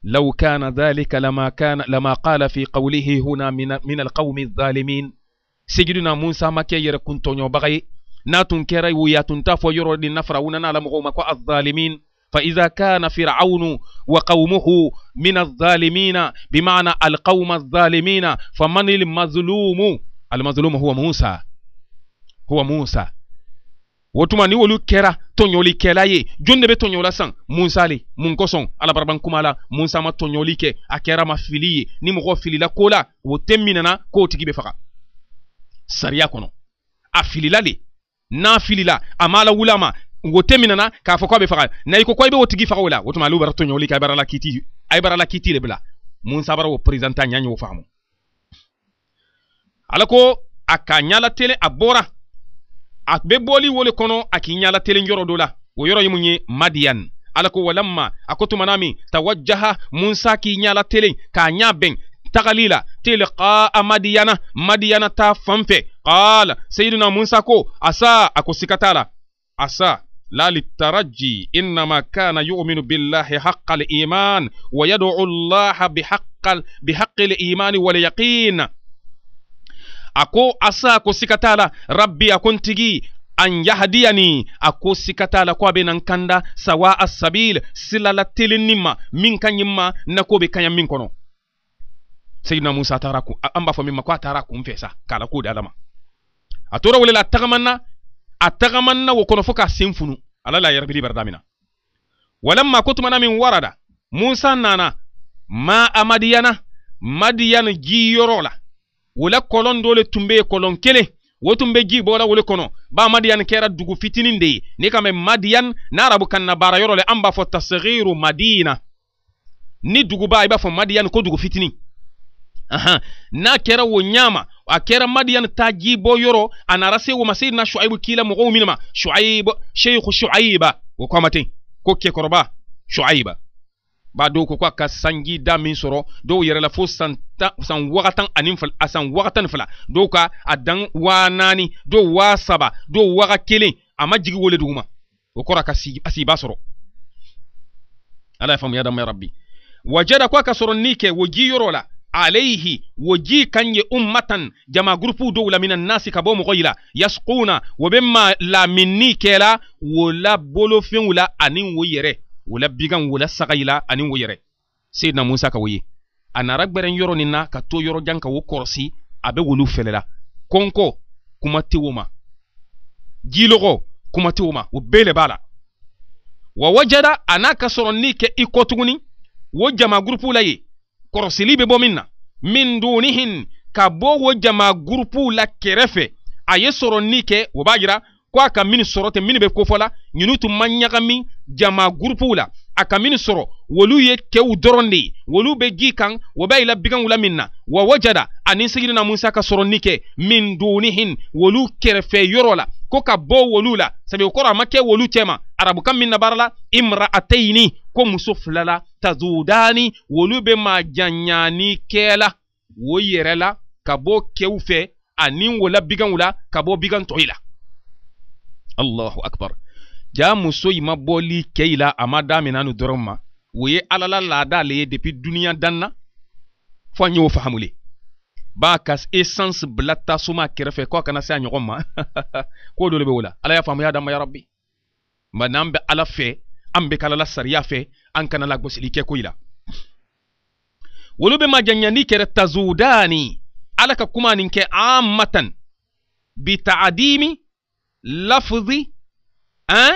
لو كان ذلك لما كان لما قال في قوله هنا من من القوم الظالمين سجدنا موسى ما كير كنت يا بغي ناتون كرير ويا تنتافو يرو دي نفرا ونا نعلم الظالمين faidha kana firaunu wa qaumuhu min aldhalimina bimaana alqauma aldhalimina faman lmazlumu almazlumu huwa musa huwa musa wo tuma ni wolu kɛra tɔɲɔlikɛla ye jɔn de bɛ tɔɲɔla san musa le mun kosɔn alabaraban kuma la musa ma tɔɲɔli kɛ a kɛra ma fili ye ni mɔgɔ filila ko la wo tɛ minɛna k'o tigi be faga sariya kɔnɔ a filila le n'a filila a ma lawula ma ngote minana k'a fɔ ko a bɛ faga na i ko ko i bɛ o tigi faga o la o tuma ale bara tɔɲɔgɔnli kɛ a kiti a bara kiti de bila musa bara o président ɲa y'o faamu ala ko a ka ɲala telen a bɔra a bɛ bɔli wole kɔnɔ a k'i ɲala telen yɔrɔ dɔ la o yɔrɔ ye mun ye madiyan ala ko walamma a ko tumana na min tawajjaha musa k'i ɲala telen k'a ɲa bɛn tagali la tilqaa madiyana madiyana ta fan fɛ qala sayidina musa ko asa a ko siga t'a la asa la litaraji innama kana yuminu billahi haqa liman wa yaduu llaha bihaqi limani walyaqin ako asa ko sikatala rabbi akon an yahdiyani ako sikatala ko abe nan kanda sawa asabil silala telin nimma min kan na ko be kanyam min kono sayidina musa taraku amba an b'a fɔ min ma ko a tara k'ala ko di ala ma a tora a tagaman na wo kono fo ka sen funu ala la yarbili barda mina walamma kutumana min warada musa nana ma a madiyana madiyan ji yɔrɔ la wala kɔlɔn dɔ le tun bɛ kɔlɔn kelen wo tun bɛ ji bɔra wole kɔnɔ ba madiyan kɛra dugu fitinin de ye ne ka madiyan n'arabu kan na baara yɔrɔ la an b'a fɔ tasgiru madina ni duguba i b'a fɔ madiyan ko dugu fitinin aha n'a kɛra wo ɲama a kɛra madiyan ta jibɔ yɔrɔ a nara se wo ma seyidina shuaibu kila mɔgɔw minɛ shuaib sheikhu shuaiba o kama ten ko kɛkɔrɔba shuaiba b'a do ko ko a ka sanji da min sɔrɔ dɔw yɛrɛ la fo san tan san wagatan ani fila a san wagatan fila dɔw ka a dan waa naani dɔw waa saba do waa kelen a ma jigi wole duguma o kɔrɔ a ka si a siba sɔrɔ ala y'a faamuya dama ya rabbi wajada ko a ka sɔrɔ ni kɛ wo ji yɔrɔ la alayhi woji kanye ummatan jama groupe dɔw la minan nasi ka bɔ mɔgɔ yira yasquna wo bɛ ma laminni kɛla wo la bolofɛnw la ani wo yɛrɛ wo la bigan wo la sagayi la ani wo yɛrɛ seyidina musa ka wo ye a nara gbɛrɛn yɔrɔ nin na ka to yɔrɔ jan ka wo kɔrɔsi a bɛ wolu fɛlɛla kɔnkɔ kuma tɛ wo ma jilɔgɔ kuma tɛ wo ma o bɛɛ b'a la wa wajada a n'a ka sɔrɔ ni kɛ i kɔ tuguni wo jama gurupu la ye kɔrɔsili be bɔ min na min dunihin ka bɔ wo jama gurupuw la kɛrɛfɛ a ye sɔrɔni kɛ o b'a yira ko a ka min sɔrɔ tɛ min be kofɔ ɲinu tun ma ɲagami jama gurupuw la a ka min sɔrɔ wolu ye kew dɔrɔn de wolu be ji kan o b'a yila biganw la min na wa wajada ani sigirina musa ka sɔrɔni kɛ min dunihin wolu kɛrɛfɛ yɔrɔ la ko ka bɔ wolu la sabu o kɔrɔ a ma kɛ wolu cɛma arabukan min na baara la imra'atayni ko muso fila la tazudani wolu bɛ majanɲani kɛ la o yɛrɛ la ka bɔ kɛw fɛ ani o la biganw bigan tɔyi allahu akbar jaa muso yi ma bɔli kɛyi la a ma damina nu dɔrɔn ma o ye alala laada le ye depi duniɲa danna fɔ an y'o essence bila tasuma kerefe ko a kana se a ɲɔgɔn ma ko dɔ be o ala y'a faamuya dama ya rabbi ma ala fɛ ambe kala la sariya fe an kana la gosili ke koyi la ma be majaɲani kɛrɛ tazudani alaka kuma nin ke ammatan bi bitaadimi lafzi an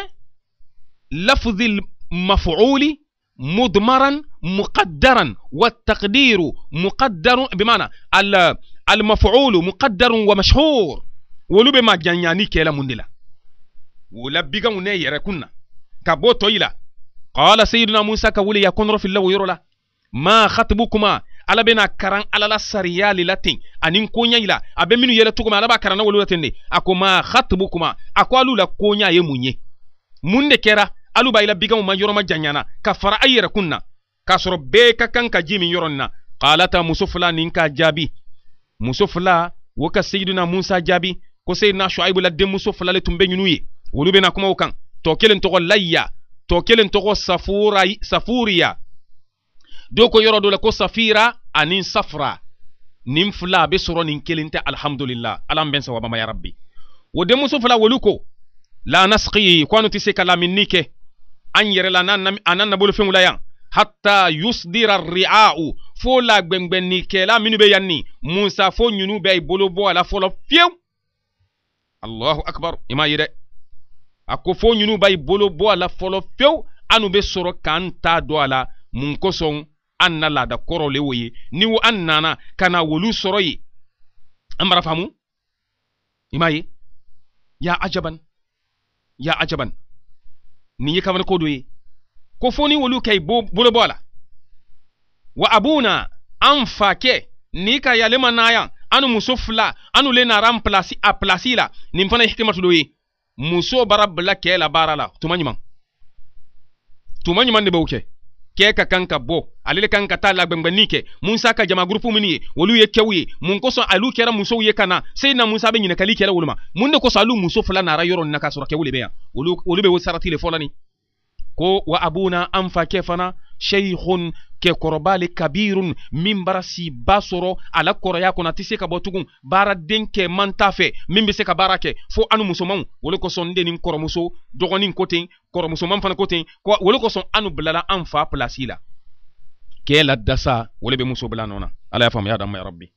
lafzi المفعول مضمرا مقدرا والتقدير مقدر بمعنى المفعول مقدر ومشهور ولو بما جنياني كلا مندلا ولبيغا ونيركنا ka bo toyi la qala sayiduna musa ka wuli yakunro filla woyoro la ma khatibukuma ala bena karan ala la sariya le la ten ani koɲayi la a be minnu yɛlɛ tuguma ala b'a karanna wolu la ten de a ko ma khatibukuma a ko alu la koɲa ye mun ye mun de kɛra alu b'a yila biganw ma yɔrɔma janyana ka fara a yɛrɛ kun na k'a sɔrɔ bɛɛ ka kan ka ji min yɔrɔ nin na qala ta muso fila nin k'a jaabi muso fila wo ka seyiduna musa jaabi ko seyidina shuaibu la denmuso fila le tun be ɲinu ye olu bena kumaw kan to kelen togo layya to kelen togo safura safuriya do ko yoro do le ko safira ani safra nin fula be soro nin kelen te alhamdulillah alam ben sawaba sababama ya rabbi wo denmuso fila fula woluko la nasqi ko ti se kala min nike an yɛrɛ la anan na nabolofɛnw la yan hatta yusdira ar ri'a'u fo la gbɛngbɛnnikɛla minnu minu be yanni musa fo nyunu be i bolo bɔ a la fɔlɔ fiyewu allahu akbar i m'a a ko fo ɲinu b'a bolo bɔ a la fɔlɔ fewu anu be sɔrɔ k'an t'a dɔ a la mun kosɔn an na laada kɔrɔ le wo ye ni an nana ka na wolu sɔrɔ ye an mara faamu i m'a ye ya ajaban ya ajaban nin ye kamanako do ye ko fo ni wolu ka i bolo bɔ a la wa abuna an fa kɛ ni ka yalema n'an yan anu muso fila anu le nara an pilasi a pilasi la nin fana ye hikimatu do ye muso bara bila kɛɛ la baara la tuma ɲuman tuma ɲuman de b'o kɛ kɛɛ ka kan ka bɔ ale le kan ka taa lagwɛngwɛnni kɛ musa ka jama gurupu minnu ye olu ye kɛw ye mun kosɔn alu kɛra musow ye ka na seyina musa be ɲinikali kɛra wolu ma mun de kosɔn alu muso fila nara yɔrɔ nin na k'a sɔrɔ kɛw le bɛ yan olu be o sarati le fɔlani ko wa abuna an fa kɛ fana sheihun ke korobali kabirun min bara si ala kɔrɔya kona tise ka botugun bara denke mantafe t'a min bɛ se ka baara fo anu musomanw o ko son denin koromuso dogonin kote dɔgɔnin ko ten kɔrɔmusoman fana ko ten o de anu blala anfa fa la k'e la dasa o be muso bila nɔ ala y'a faamuya d'an ma yarabi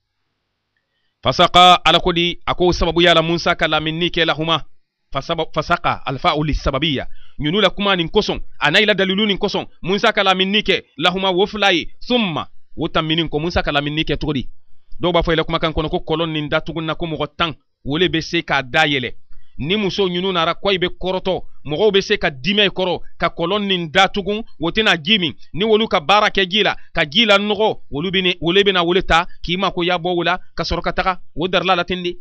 fasaka ala ko di a ko sababuya la musa ka lamini kɛ fasaka alfa uli ɲunu la kuma nin kosɔn a n'a yila dalilu nin kosɔn musa ka lamini kɛ lahuma wo fila ye summa wo tanmini kɔ musa ka lamini kɛ cogo di dɔw b'a fɔ yɛlɛ kumakan kɔnɔ ko kɔlɔn nin datugunna ko mɔgɔ tan o le bɛ se k'a dayɛlɛ ni muso ɲunu nara kɔyi bɛ kɔrɔtɔ mɔgɔw bɛ se ka dimɛ kɔrɔ ka kɔlɔn nin datugun o tɛna ji min ni wolu ka baara kɛ ji la ka ji la nɔgɔ olu bɛ wole bɛna wole ta k'i mako ya bɔ o la ka sɔrɔ ka taga o darila la ten de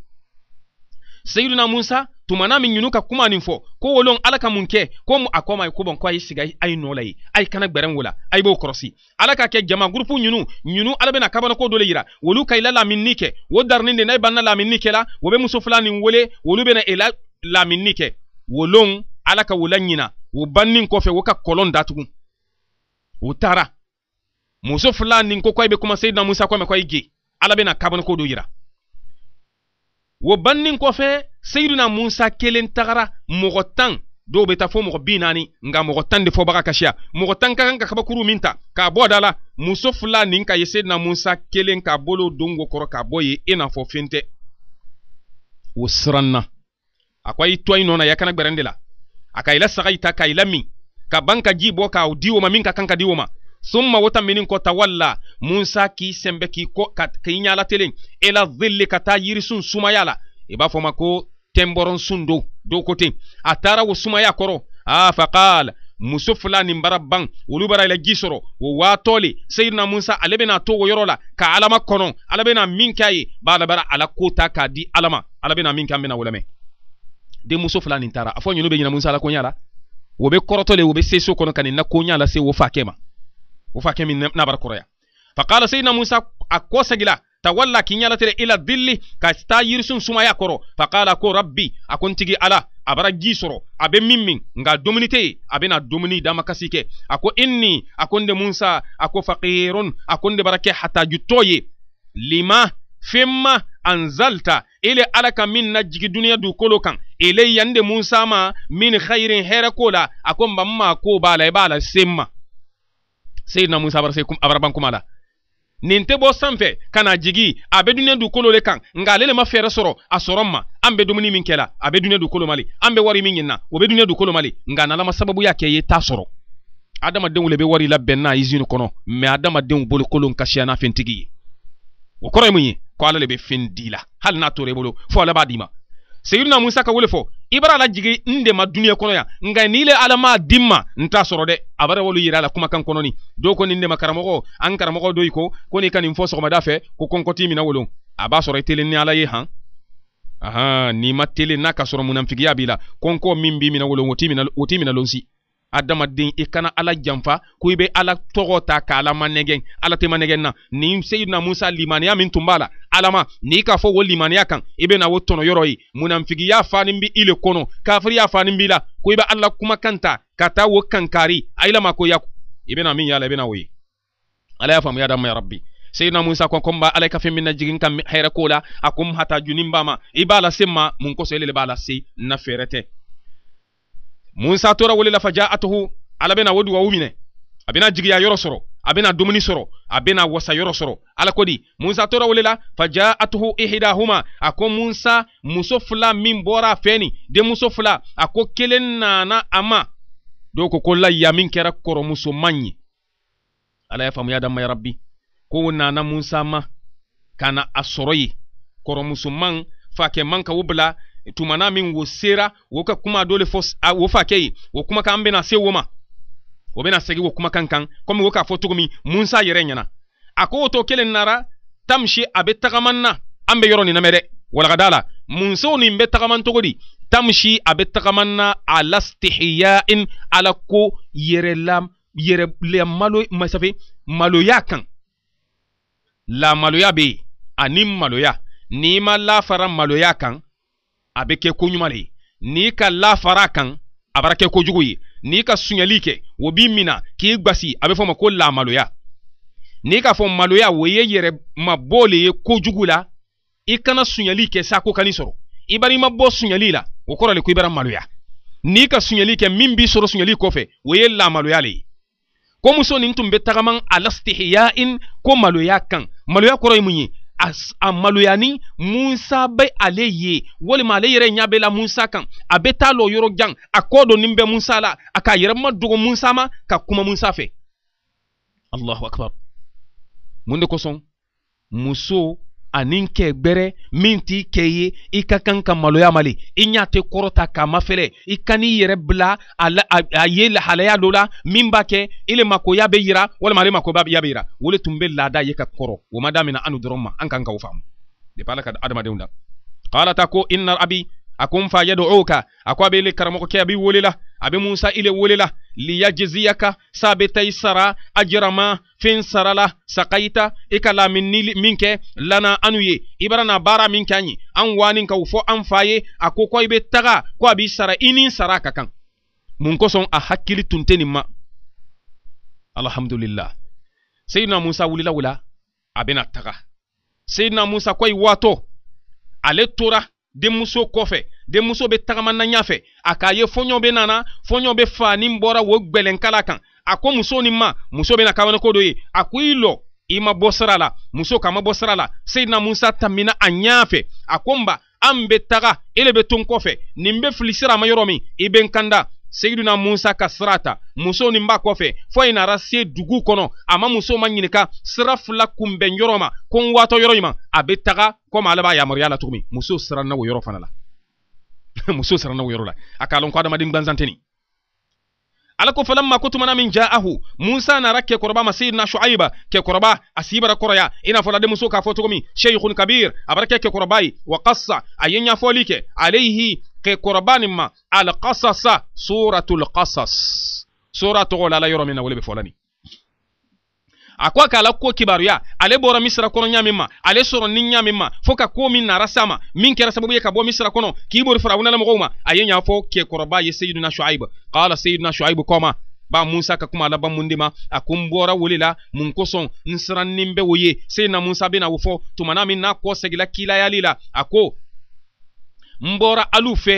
sayyiduna musa tumana min ɲunu ka kuma nin fɔ ko wolon ala ka mun kɛ ko mu a kɔma ye ko bɔn ko a ye siga a ye nɔ la ye a ye kana gwɛrɛn wo a ye b'o kɔrɔsi ala ka kɛ jama gurupu ɲunu ɲunu ala bena kabanako dɔ le yira wolu ka i la laminini kɛ wo darinin de n'a i banna laminini kɛla o be muso fila nin wele wolu bena i la laminini kɛ wolon ala ka wo la ɲina wo bannin kɔfɛ wo ka kɔlɔn datugu o taara muso fila nin ko ko a be kuma seyidina musa kɔmɛ ko a ye ge ala bena kabanako dɔ yira wo bannin kɔfɛ seyiduna musa kelen tagara mɔgɔ tan dɔw bɛ taa fo mɔgɔ bi naani nka mɔgɔ tan de fɔbaga kasiya mɔgɔ tan ka kan ka kabakuru min ta k'a bɔ da la muso fila nin ka ye seyidina musa kelen k'a bolo don go kɔrɔ k'a bɔ yen i e n'a fɔ fen tɛ o siran na a ko a y'i to i nɔ na yakana gbɛrɛn de la a ka i la saga yi ta ka i la min ka ban ka ji bɔ k'a di o ma min ka kan ka di o ma summa wota minin ko tawalla musa k'i sɛnbɛ k'i kɔ ɲalatelen ila zilli ka taa yirisun sumaya la i b'a fɔ ma ko tɛnbɔrɔn do do kote a taara wo sumaya kɔrɔ a faqal muso fila nin bara ban olu bara ila ji sɔrɔ o waatɔ le seyidina musa ale bɛna to o yɔrɔ la ka alama kɔnɔ ala bɛna min k'a ye b'ala bara ala ko ta k'a di ala ma ala bɛna min kɛ an bɛna o lamɛn den muso fila nin taara a fɔ ɲinu bɛ ɲina musa la koɲa la o bɛ kɔrɔtɔ le o bɛ se so kɔnɔ ka nin na koɲa lase o fakɛ ma وفاكي من نبر كوريا فقال سيدنا موسى أكو سجلا تولى كينيا لتر إلى الظل كاستا يرسم سمايا كورو فقال أكو ربي أكون تجي على abara gisoro abe mimmin nga dumuni te abe na dumuni dama kasi ke ako inni akonde munsa ako faqirun akonde barake hata juttoye lima femma anzalta ele alaka min na jigi duniya dukolo kan ele yande musa ma min khairin hera kola akon bamma ko bala bala semma Se yid nan moun sa avar ban kouman la Nente bo san fe Kana jigi A bedounen du koulo le kan Nga alele ma fere soron A soron ma Ambedou mouni minkela A bedounen du koulo male Ambe wari minyen la Ou bedounen du koulo male Nga nalama sababou ya kyeye ta soron Adama den ou lebe wari la ben na izin konon Me adama den ou boli koulo nkasyan na fintigi Ou kore mouni Kwa alele be finti la Hal natore boli Fwa ale badi ma Se yid nan moun sa kawole fo i bara la jigi n de ma duniɲa kɔnɔ ya nka n'i le ala m'a di ma n t'a sɔrɔ dɛ a bara wolu yira la kumakan kɔnɔni do ko ni n dema karamɔgɔ an karamɔgɔ do i ko ko n'i ka nin fɔ sɔgɔmada fɛ ko kɔnkɔti mina wolon a b'a sɔrɔ i telen ni ala ye han ahan n'i ma telen n'a ka sɔrɔ munanfigiya b'i la kɔnkɔ min b'i mina wolon o mina o t'i mina lonsi adamaden i kana ala janfa ko i bɛ ala tɔgɔ ta k'ala ma nɛgɛn ala tɛ ma nɛgɛn na nin seyidina musa limaniya min tun b'a la ala ma n'i k'a fɔ o limaniya kan i bɛ na o tɔnɔyɔrɔ ye munafigi y'a fani bi i le kɔnɔ kafiri y'a fani b'i la ko i bɛ ala kumakan ta ka taa o kankari a yɛlɛ ma ko ya i bɛ na min y'a la i bɛ na o ye ala y'a faamuya d'a ma yarabi seyidina musa kɔn kɔn b'a ala ka fɛn min na jigin ka hɛrɛ ko la a ko n hata junin b'a ma i b'a lase n ma mun kosɔn e de b'a lase n na fɛɛrɛ tɛ musa tora wulila fa ja'atuhu ala bena wo duwawu minɛ a bena jigiya yɔrɔ sɔrɔ a bena dumuni sɔrɔ a bena wasa yɔrɔ sɔrɔ ala ko di musa tora wulela fa ja'atuhu ihidahuma a ko musa muso fila min bɔra a fɛ denmuso fila a ko kelen nana a ma dɔw ko ko layya min kɛra kɔrɔmusoman ye ala y'a faamuya dama ya rabbi ko nana musa ma ka na a sɔrɔ ye kɔrɔmusoman fakɛman ka o bila tumana min wo sera wo ka kuma dole fo wo fa kɛ wo kuma kan bɛna se wo ma o bɛna segi wo kuma kan kan komi wo k'a fɔ cogo min musa yɛrɛ ɲɛna a to kelen nara tamsi a bɛ tagaman na an bɛ yɔrɔ nin namɛ dɛ walagada nin bɛ tagaman cogo di tamsi a bɛ tagaman na ala stihiyain ala ko yɛrɛla yɛrɛla malo masafe maloya kan lamaloya bɛ yen ani maloya n'i ma lafara maloya kan a bɛ kɛ koɲuman de ye n'i ka lafara kan a bara kɛ kojugu ye n'i ka sunyali kɛ o b'i mina k'i gbasi a bɛ fɔ ma ko lamaloya n'i k'a fɔ maloya o ye yɛrɛ ma bɔ le ye kojugu la i kana sunyali kɛ sa ko kani sɔrɔ i bari i ma bɔ sunyali la o kɔrɔ le ko i bara maloya n'i ka sunyali kɛ min b'i sɔrɔ sunyali kɔfɛ o ye lamaloya le ye ko muso nin tun bɛ tagama alastihiya'in ko maloya kan maloya kɔrɔ ye mun ye a maloyani musa bɛ ale ye walima ale yɛrɛ ɲa bɛ la musa kan a bɛ taa lɔ yɔrɔ jan a kɔ don nin bɛ musa la a k'a yɛrɛ ma dogo musa ma ka kuma musa fɛ allahu akbar mun de kosɔn muso ani n kɛ gbɛrɛ min t'i kɛ ye i ka kan ka maloya ma le i ɲa tɛ kɔrɔta k'a ma fɛlɛ i ka n'i yɛrɛ bila a la a ye lahalaya dɔ la min b'a kɛ ile makoya bɛ yira walima ale makoya bɛ yira o le tun bɛ laada ye ka kɔrɔ o ma daminɛ an dɔrɔn ma an kan k'o faamu depi ala ka adamadenw la qala ta ko inna abi akun fa yad'uka akwa be le karamoko ke abi wolela abi musa ile wolela liyajziyaka sabitai sara ajrama fin sarala sakaita ikala min minke lana anu ye na bara min kanyi an wani ka fo an faye akoko ibe taga ko abi sara inin sara kakan mun koson a hakkili tunteni ma alhamdulillah sayyidina musa wulila wula abena taga sayyidina musa koy wato ale tora denmuso kɔfɛ denmuso bɛ tagama na ɲafɛ a k'a ye fɔɲɔ bɛ nana fɔɲɔ bɛ fa ni bɔra o gbɛlɛnkala kan a ko muso ni ma muso bɛna kabanako dɔ ye a ko i lɔ i ma bɔ sira la muso k'a ma bɔ sira la seyidina musa tamina a ɲafɛ a ko n ba an bɛ taga ele bɛ to n kɔfɛ nin bɛ fili sira ma yɔrɔ min i bɛ n kanda seyiduna musa ka sira ta musow nin b'a kɔfɛ fɔ a nara se dugu kɔnɔ a ma musow ma ɲininka sira fila kunbɛn yɔrɔ ma ko n waatɔ yɔrɔ in ma a bɛ taga komi ale b'a yamaruya la cogo min musow siranna o yɔrɔ fana la musow siranna o yɔrɔ la a k'a lɔn ko adamaden gansan ala ko falamma ko tumana min jaahu musa nara kɛkɔrɔba ma seyidina shuaiba kɛkɔrɔba a siibara kɔrɔya i n'a fɔ ladenmuso k'a fɔ cogo min kabir a bara kɛ kɛkɔrɔba ye wa kassa a ye ɲafɔli kɛ alayhi ke kurabanin ma alqasasa suratul qasas suratu la la yoro min wala be folani akwa kala ko kibaru ya ale bora misra kono nyami ma ale soro ni nyami ma foka ko min na rasama min kera sababu ye ka bo misra kono ki bor la mogoma ayen ya fo ke koroba ye sayyiduna shuaib qala sayyiduna shuaib koma ba musa ka kuma laban mun dima a kun la mun kosɔn n sirannin bɛ o ye se na musa bena wo fɔ tuma min n'a kɔ segila kilayali la a n bɔra alu fɛ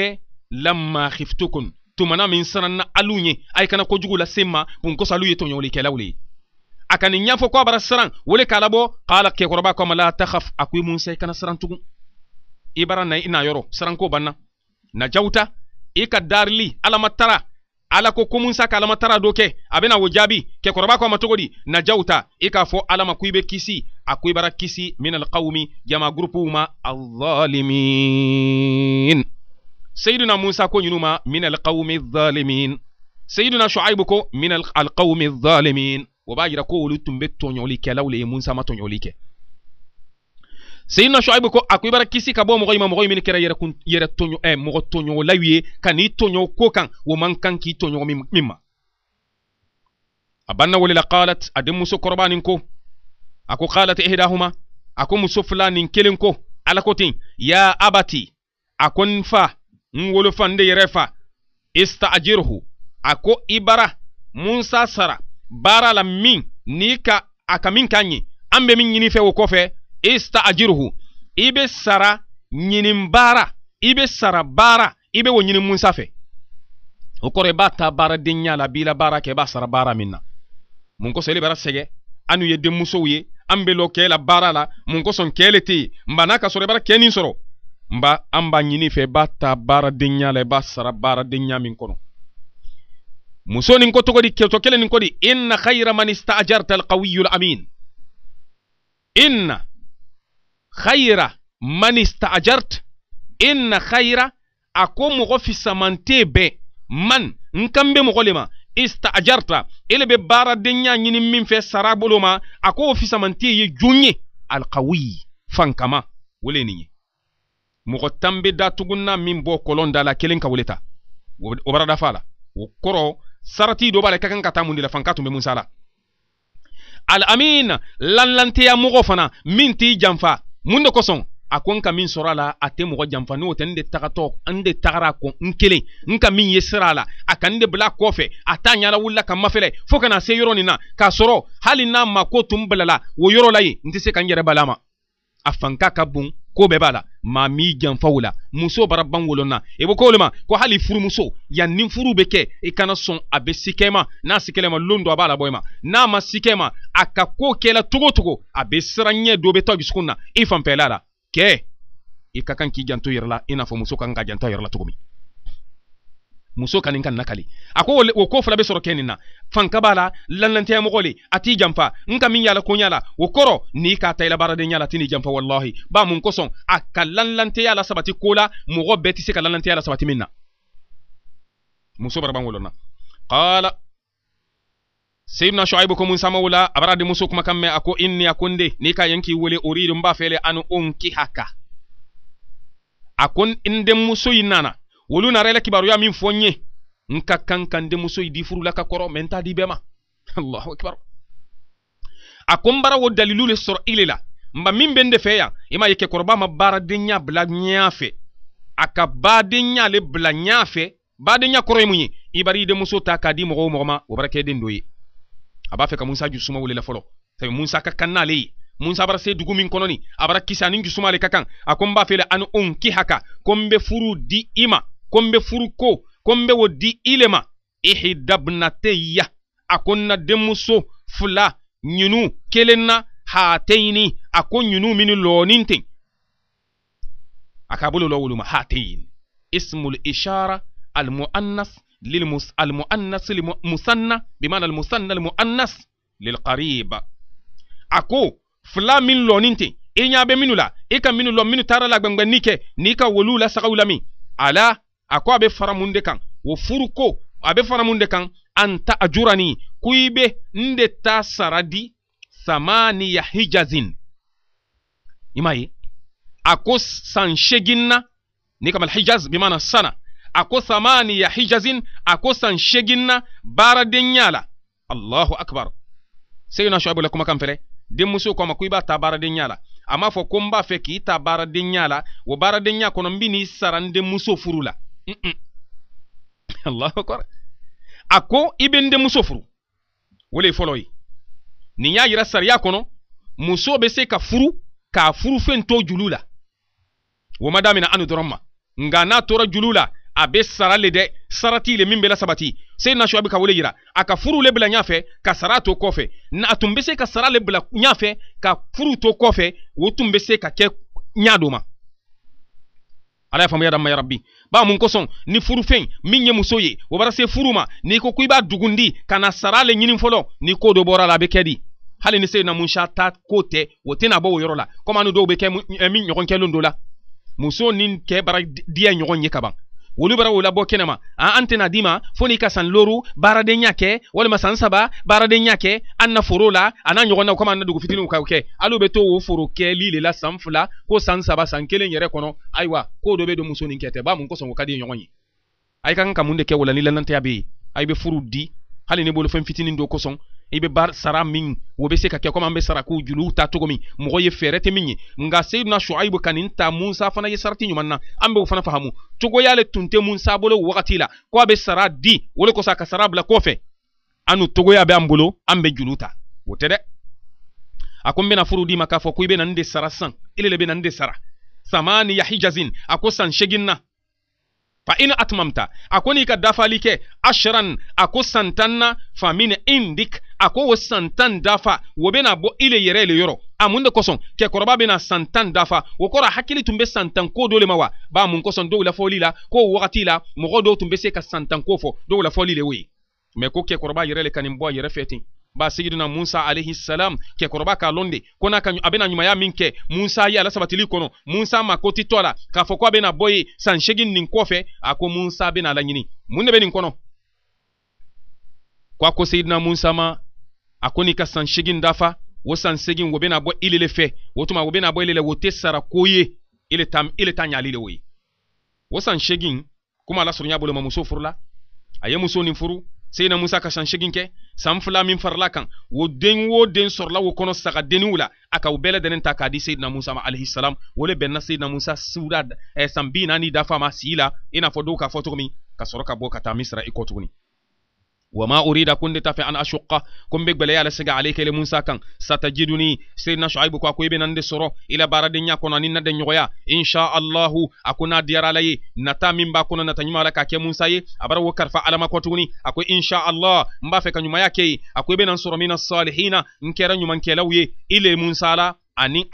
lamaxiftukun tumana min sananna alu ye a ye kana kojugu lase n ma bun kosa alu ye tɔɲɔgɔlikɛlaw le ye a ka nin ɲafɔ ko a bara siran wo le k'a labɔ kala kɛkɔrɔba kama la taxaf a ko i i kana siran tugun i bara na i n'a yɔrɔ siranko banna najawuta i ka darili alamatara ala ko ko saka ka alama tara do kɛ a bena wo jaabi kɛkɔrɔba ko a ma cogo di najauta i k'a fɔ ala ma ko i be kisi a ko i bara kisi min alqawmi jama gurupuw ma alzalimin sayiduna musa ko ɲinu ma min alqawmi zalimin sayiduna shuaibu ko min alqawmi zalimin o b'a yira ko olu tun be le ye musa ma tɔɲɔli kɛ seyidina shuaibu ko a ko i bara kisi ka bɔ mɔgɔ ɲuman mɔgɔ min kɛra yɛrɛ tɔɲɔ ɛ mɔgɔ tɔɲɔgɔlaw ye ka n'i tɔɲɔ ko kan o man kan k'i tɔɲɔgɔn min ma a banna welela qalat a den musokɔrɔba nin ko a ko qalat ihdahuma a ko muso fila nin kelen ko ala ko ten ya abati a ko n fa n wolofa n de yɛrɛ fa istajirhu a ko i bara musa sara baara la min n'i ka a ka min k'an ye an bɛ min ɲini fɛ o kɔfɛ istajirhu i bɛ sara ɲinin baara i bɛ sara baara i bɛ o ɲini mun sanfɛ o kɔrɔ i b'a ta baaradenya la b'i la baara kɛ i b'a sara baara min na mun kosɔn ele bara sɛgɛ an ye denmusow ye an bɛ lɔ kɛ la baara la mun kosɔn kɛ le tɛ yen nba n'a ka sɔrɔ i bara kɛ nin sɔrɔ nba an b'a ɲini fɛ i b'a ta baaradenya la i b'a sara baaradenya min kɔnɔ muso nin ko di kɛtɔ kelen nin ko inna khayra man istajarta alqawiyyu alamin inna khayra man istajart inna khayra a ko mɔgɔ fisamante bɛn man n kan be mɔgɔ le ma istajarta ele be baaradenya ɲini min fɛ sara bolo ma a ko fisamante ye jun ye alkawiyi fankama wole nin ye mɔgɔ tan be datugunna min bɔ kɔlɔn da la kelen ka wole ta o bara dafa la o kɔrɔ sarati do b'a la ka kan ka taa mun de la fanka tun be musa la alamin lanlanteya mɔgɔ fana min t'i janfa mun de kosɔn a ko n ka min sɔrɔ a la a tɛ mɔgɔ janfa n'o tɛ n de tagatɔ n de tagara a kɔ n kelen n ka la a ka n de bila a a t'a ɲɛda wulila ka mafɛlɛ fo na se yɔrɔ na k'a soro hali n'a ma ko tun balala o yɔrɔ la a fanka ka bon ko bɛɛ b'a la maa m'i janfa o la muso bara ban wolonna i e bɛ k'o le ma ko hali furumuso yan ni furu bɛ kɛ i kana sɔn a bɛ sikɛ ma n'a sikɛla ma lon dɔ a b'a labɔ i e ma n'a ma sikɛ ma a ka ko kɛla cogo cogo a bɛ siran ɲɛ dɔ bɛ taa dusukun na i fanfɛla la kɛ i ka kan k'i janto i yɛrɛ la i n'a fɔ muso ka kan ka janto a yɛrɛ la cogo min muso kanin kan nakali a ko o ko fila be sɔrɔ kɛ na fanka b'a la lanlantɛya mɔgɔ le a t'i janfa n ka min yaala la ko ɲa o kɔrɔ n'i k'a taa i la baaraden ɲa la t'i ni janfa wallahi ba mun kosɔn a ka lanlantɛya la sabati ko la mɔgɔ bɛɛ tɛ se ka lanlantɛya la sabati min na muso baraban wolona qala سيدنا شعيب كم سمولا أبراد موسو كما كم أكو إني أكون دي نيكا ينكي ولي أريد مبافلي أن أنكحك أكون إن دي موسو ينانا wolu nara ila kibaruya min fɔ n ye n ka kan ka n denmuso yi di furula ka kɔrɔ mɛ n t'a di bɛɛ ma allahu akbar a ko n bara o dalilu le sɔrɔ ile la nba min bɛ n de fɛ yan i m'a ye kɛkɔrɔba ma baaradenya bila ɲɛ fɛ a ka baadenya le bila ɲɛ fɛ baadenya kɔrɔ ye mun ye i bari i denmuso ta k'a di mɔgɔ o mɔgɔ ma o bara kɛ den dɔ ye a b'a fɛ ka musa jusuma wele la fɔlɔ sabu musa ka kan n'ale ye musa bara se dugu min kɔnɔ ni a bara kisa ani jusuma le ka kan a ko n b'a fɛ la ani unki haka ko n bɛ furu di i ma kombe furuko kombe furu ko ko n be wo di ile ma ihidabnateya a ko n nyunu denmuso fila ɲinu kelen na hateyini a ko ɲinu mini lɔɔnin ten a ka bolo lɔ woloma hateyin ismul ishara almuannas المؤنث المثنى بمعنى المثنى المؤنث للقريب اكو فلا من لونينتي إنيا بمنو لا إيكا منو لون منو تارا لا بمبنيكي نيكا ولو لا سقو لمي على a ko a be fara mun de kan wo furu ko a be fara mun de kan anta ajurani ko i be n de ta sara di samaniya hijazin i m'a ye a ko san segin ni kamal hijaz bi mana sana a ko samaniya hijazin a ko san segin na baaradenya la allahu akbar seyina shuaibu la kumakan fɛlɛ denmuso ko ma ko i b'a ta baaradenya la a m'a fɔ ko n b'a fɛ k'i ta baaradenya la o baaradenya kɔnɔ n bi n'i sara n denmuso furu la allahu akbar a ko i be n denmuso furu o le ye fɔlɔ ye nin y'a yira sariya kɔnɔ muso bɛ se ka furu k'a furu fen to julu la wo ma damina anu dɔrɔn ma nka n'a tora julu la a be sara le dɛ sarati le min bɛ la sabati seyid na shuabi ka wele yira a ka furu le bila ɲafɛ ka sara to kɔfɛ na a tun se ka sara le bila ɲafɛ ka furu to kɔfɛ o tun be se ka kɛ ɲa do ma ala y'a faamuya ba mun kosɔn ni furufɛn min ye muso ye o bara se furu ma n'i ko ko i b'a dugundi ka na sara le ɲini fɔlɔ ni ko dɔ bɔra la a bɛ kɛ di hali ni seyidina musa ta ko tɛ o tɛna bɔ o yɔrɔ la komi ani dɔw bɛ kɛ min ɲɔgɔn kɛlen do la muso ni cɛɛ bara diya ɲɔgɔn ye kaban wolu bara wola bɔ kɛnɛma a an tɛna di ma fo n'i ka san loru baaradenya kɛ walima san saba baaradenya kɛ an na foro la a n'a ɲɔgɔnnaw komi an na dugu fitiniw ka kɛ hali bɛ to o foro kɛli le la san fila ko san saba san kelen yɛrɛ kɔnɔ ayiwa ko dɔ bɛ don musonin kɛtɛ ba mun kosɔn o ka di ɲɔgɔn ye a' ka kan ka mun de kɛ o la ni lalantanya bɛ yen a' bɛ furu di hali ni bolofɛn fitinin dɔ kosɔn i be sara min o be se ka kɛ komi an be sara k'u juruw ta cogo min mɔgɔ ye fɛɛrɛ tɛ min ye nka seyiduna shuaibu ka nin ta musa fana ye sarati ɲuman na an b'o fana fahamu cogo y'ale tun tɛ musa bolo wagati la ko a be sara di o le kosɔn a ka sara bila kɔfɛ an n'u togoya be an bolo an be juru ta o tɛ dɛ a ko n bena furu di ma k'a fɔ ko i be na nin de sara san ile le be na nin de sara samani yahijazin a ko san segin fa in atmamta akoni ka dafali kɛ ashran a ko san tan na fa min indik a ko o san tan dafa wo bena bɔ ile yɛrɛ le yɔrɔ a mun de kosɔn cɛkɔrɔba bena san tan dafa o kɔrɔ hakili tun be san tan ko do le ma wa b'a mun kosɔn dɔw lafɔli la ko wagati la mɔgɔ dɔw tun be se ka san tan ko fɔ dɔw lafɔli le o ye mɛ ko cɛkɔrɔba yɛrɛ le ka nin bɔ a yɛrɛ fɛ ten ba seyidina musa alayhi salam kɛkɔrɔba k'a londe de ko n'a ka a bena ɲumaya min kɛ musa ye ala sabatili kɔnɔ musa ma ko titɔ la k'a fɔ ko a bena bɔ ye san segin nin kɔfɛ a ko musa bena laɲini mun de be nin kɔnɔ ko a ko seyidina musa ma a ko n'i ka san segin dafa wo san segin wo bena bɔ ile le fɛ wo tuma wo bena bɔ ile le wo tɛ sara ko ye ile ta ile ta ɲali le wo ye wo san segin kuma ala surunya bolo ma muso furula a ye muso nin furu seyna musa ka chansegin kɛ san fila min farala kan wo den wo den sɔrɔla wo kɔnɔ saga deniw la a ka o bɛɛ lajɛlen ta k'a di seyidina musa ma alihisalam wo le bɛnna seyidina musa suda eh, san bi naani dafa ma sii la i n'a fɔ dɔw k'a fɔ cogo min ka sɔrɔ ka bɔ ka taa misira i kɔ tuguni wama urida kunde tafe an ashuqa kombe gbele yala siga aleke le musa kan satajiduni sayyidina shuaibu kwa koybe nande soro ila barade nya kono ninna de nyoya insha allahu akuna diyara laye nata min ba kono nata nyuma ka ke musa ye abara wo karfa alama ko tuni akoy insha allah mba fe kanyuma yake akoybe nan soro mina salihina nkera nyuma nkelawye ile musa la ani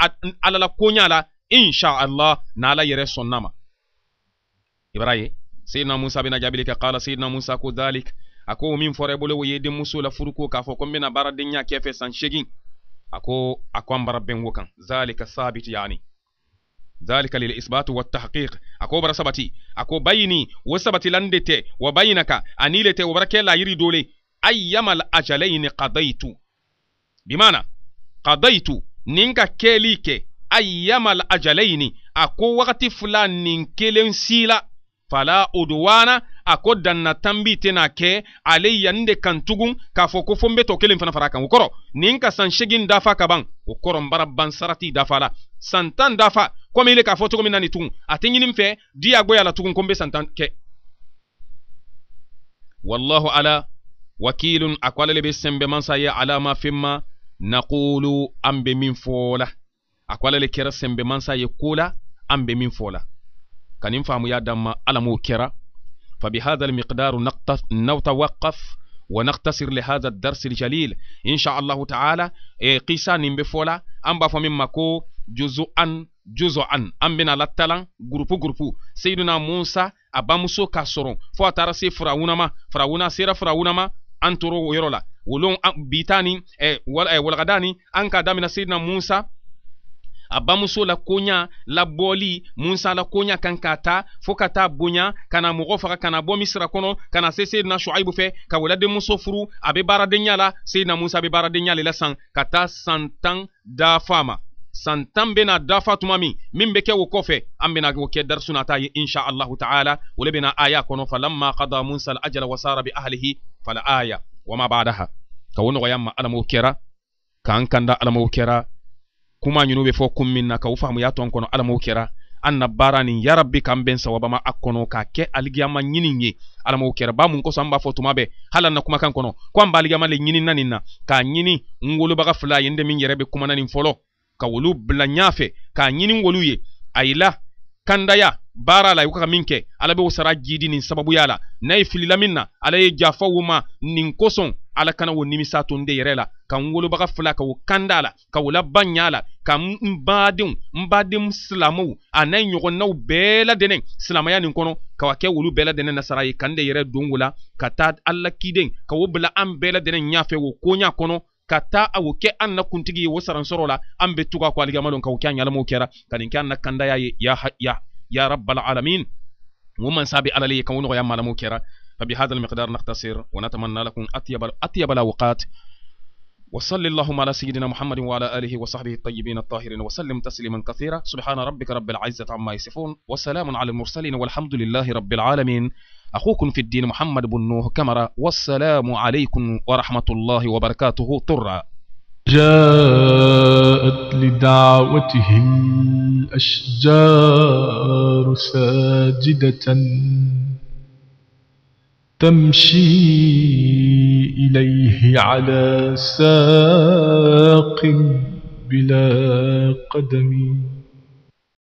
alala konya insha allah nala yere sonnama ibraye sayyidina musa bin jabili qala sayyidina musa ko dhalik a ko min fɔra i bolo o ye denmuso la furuko k'a fɔ ko n bɛna baaradenya kɛfɛ san seegin a ko a ko an bara bɛnko kan zalika sabit yani ذلك للإثبات والتحقيق أكو برا سبتي أكو بيني وسبتي لندتي وبينك أنيلتي وبركي لا يري دولي أيما الأجلين قضيت بمعنى قضيت نينكا كيليك أيما الأجلين أكو وقت فلان نينكيلين سيلا فلا أدوانا a ko danna tanbi tɛna kɛ ale yanni de kan tugun k'a fɔ ko fo n bɛ tɔ kelen fana fara kan o kɔrɔ nin ka san segin dafa ka ban o kɔrɔ n ban sarati dafa la san tan dafa komi ile k'a fɔ cogo min na nin tugun a tɛ ɲini n fɛ diyagoya la tugun ko n bɛ san tan kɛ wallahu ala wakiilun a ko ale de bɛ sɛnbɛmansa ye ala ma fɛn ma naqulu an bɛ min fɔ la a ko ale de kɛra sɛnbɛmansa ye ko la an bɛ min fɔ la ka nin faamuya d'an ma ala m'o kɛra فبهذا المقدار نتوقف ونقتصر لهذا الدرس الجليل إن شاء الله تعالى قيسا نمبفولا أنبا فمن مكو جزءا juz'an an bena latalan gurupu gurupu seyiduna musa a bamuso ka sɔrɔ fɔɔ a taara se firawuna ma firawuna sera firawuna ma an toro o yɔrɔ la wolon bita ni eh, wal, eh, walagada ni an k'a damina seyiduna musa a bamuso la koɲa labɔli musa la koɲa kan ka ta fɔɔ ka taa boɲa ka na mɔgɔ faga ka na bɔ misira kɔnɔ ka na se seyidina shuaibu fɛ ka wuladenmuso furu a be baaradenya la seyidina musa be baaradenya le la san ka taa san tan dafa ma san tan bena dafa tuma min min be kɛ o kɔfɛ an bena o kɛ darisu nata ye insha taala o le bena aya kɔnɔ falamma kada musa alajala wasara bi ahlihi fala aya wama badaha ka wo nɔgɔya ma alamaw kɛra k'an kanda alamaw kɛra kuma ɲinu be fɔ kun min na k'aw faamu y'a tɔn kɔnɔ ala m'o kɛra an na baara nin yarabi k'an bɛn sawabama a kɔnɔ k'a kɛ aligiyama ɲini ye ala m'o kɛra ba mun kosɔn an b'a fɔ tuma bɛɛ hali an na kumakan kɔnɔ ko an b'aligiyama le ɲinina nin na k'a ɲini n wolobaga fila ye n de min yɛrɛ be kumana nin fɔlɔ ka wolu bila ɲafɛ k'a ɲini wolu ye ayila kandaya baara la i ka min kɛ ala b'o sara jidi nin sababuya la n'a ye filila min na ala ye jafa wo ma nin kosɔn ala kana wo nimisa to n de yɛrɛ la ka n wolobaga fila ka wo kanda la ka wo laba ɲa la ka n badenw n baden silamaw a n'a ɲɔgɔnnaw bɛɛ ladɛnɛ silamaya nin kɔnɔ ka wa kɛ wolu bɛɛ ladɛnɛ nasara ye ka n de yɛrɛ don wo la ka taa ala kiden ka wo bila an bɛɛ ladɛnɛ ɲafɛ wo koɲa kɔnɔ ka taa a wo kɛ an na kuntigi ye wo saransɔrɔ la an bɛ tuga ko aligama ka wo kɛ an ɲalamaw kɛra ka nin kɛ an na kandaya ye ya ya ya rabbal wo mansa bɛ ala le ye ka wo nɔgɔya malamaw kɛra فبهذا المقدار نختصر ونتمنى لكم أطيب أطيب الأوقات وصلى اللهم على سيدنا محمد وعلى آله وصحبه الطيبين الطاهرين وسلم تسليما كثيرا سبحان ربك رب العزة عما يصفون وسلام على المرسلين والحمد لله رب العالمين أخوكم في الدين محمد بن نوح كمرة والسلام عليكم ورحمة الله وبركاته طرا جاءت لدعوتهم الأشجار ساجدة تمشي إليه على ساق بلا قدم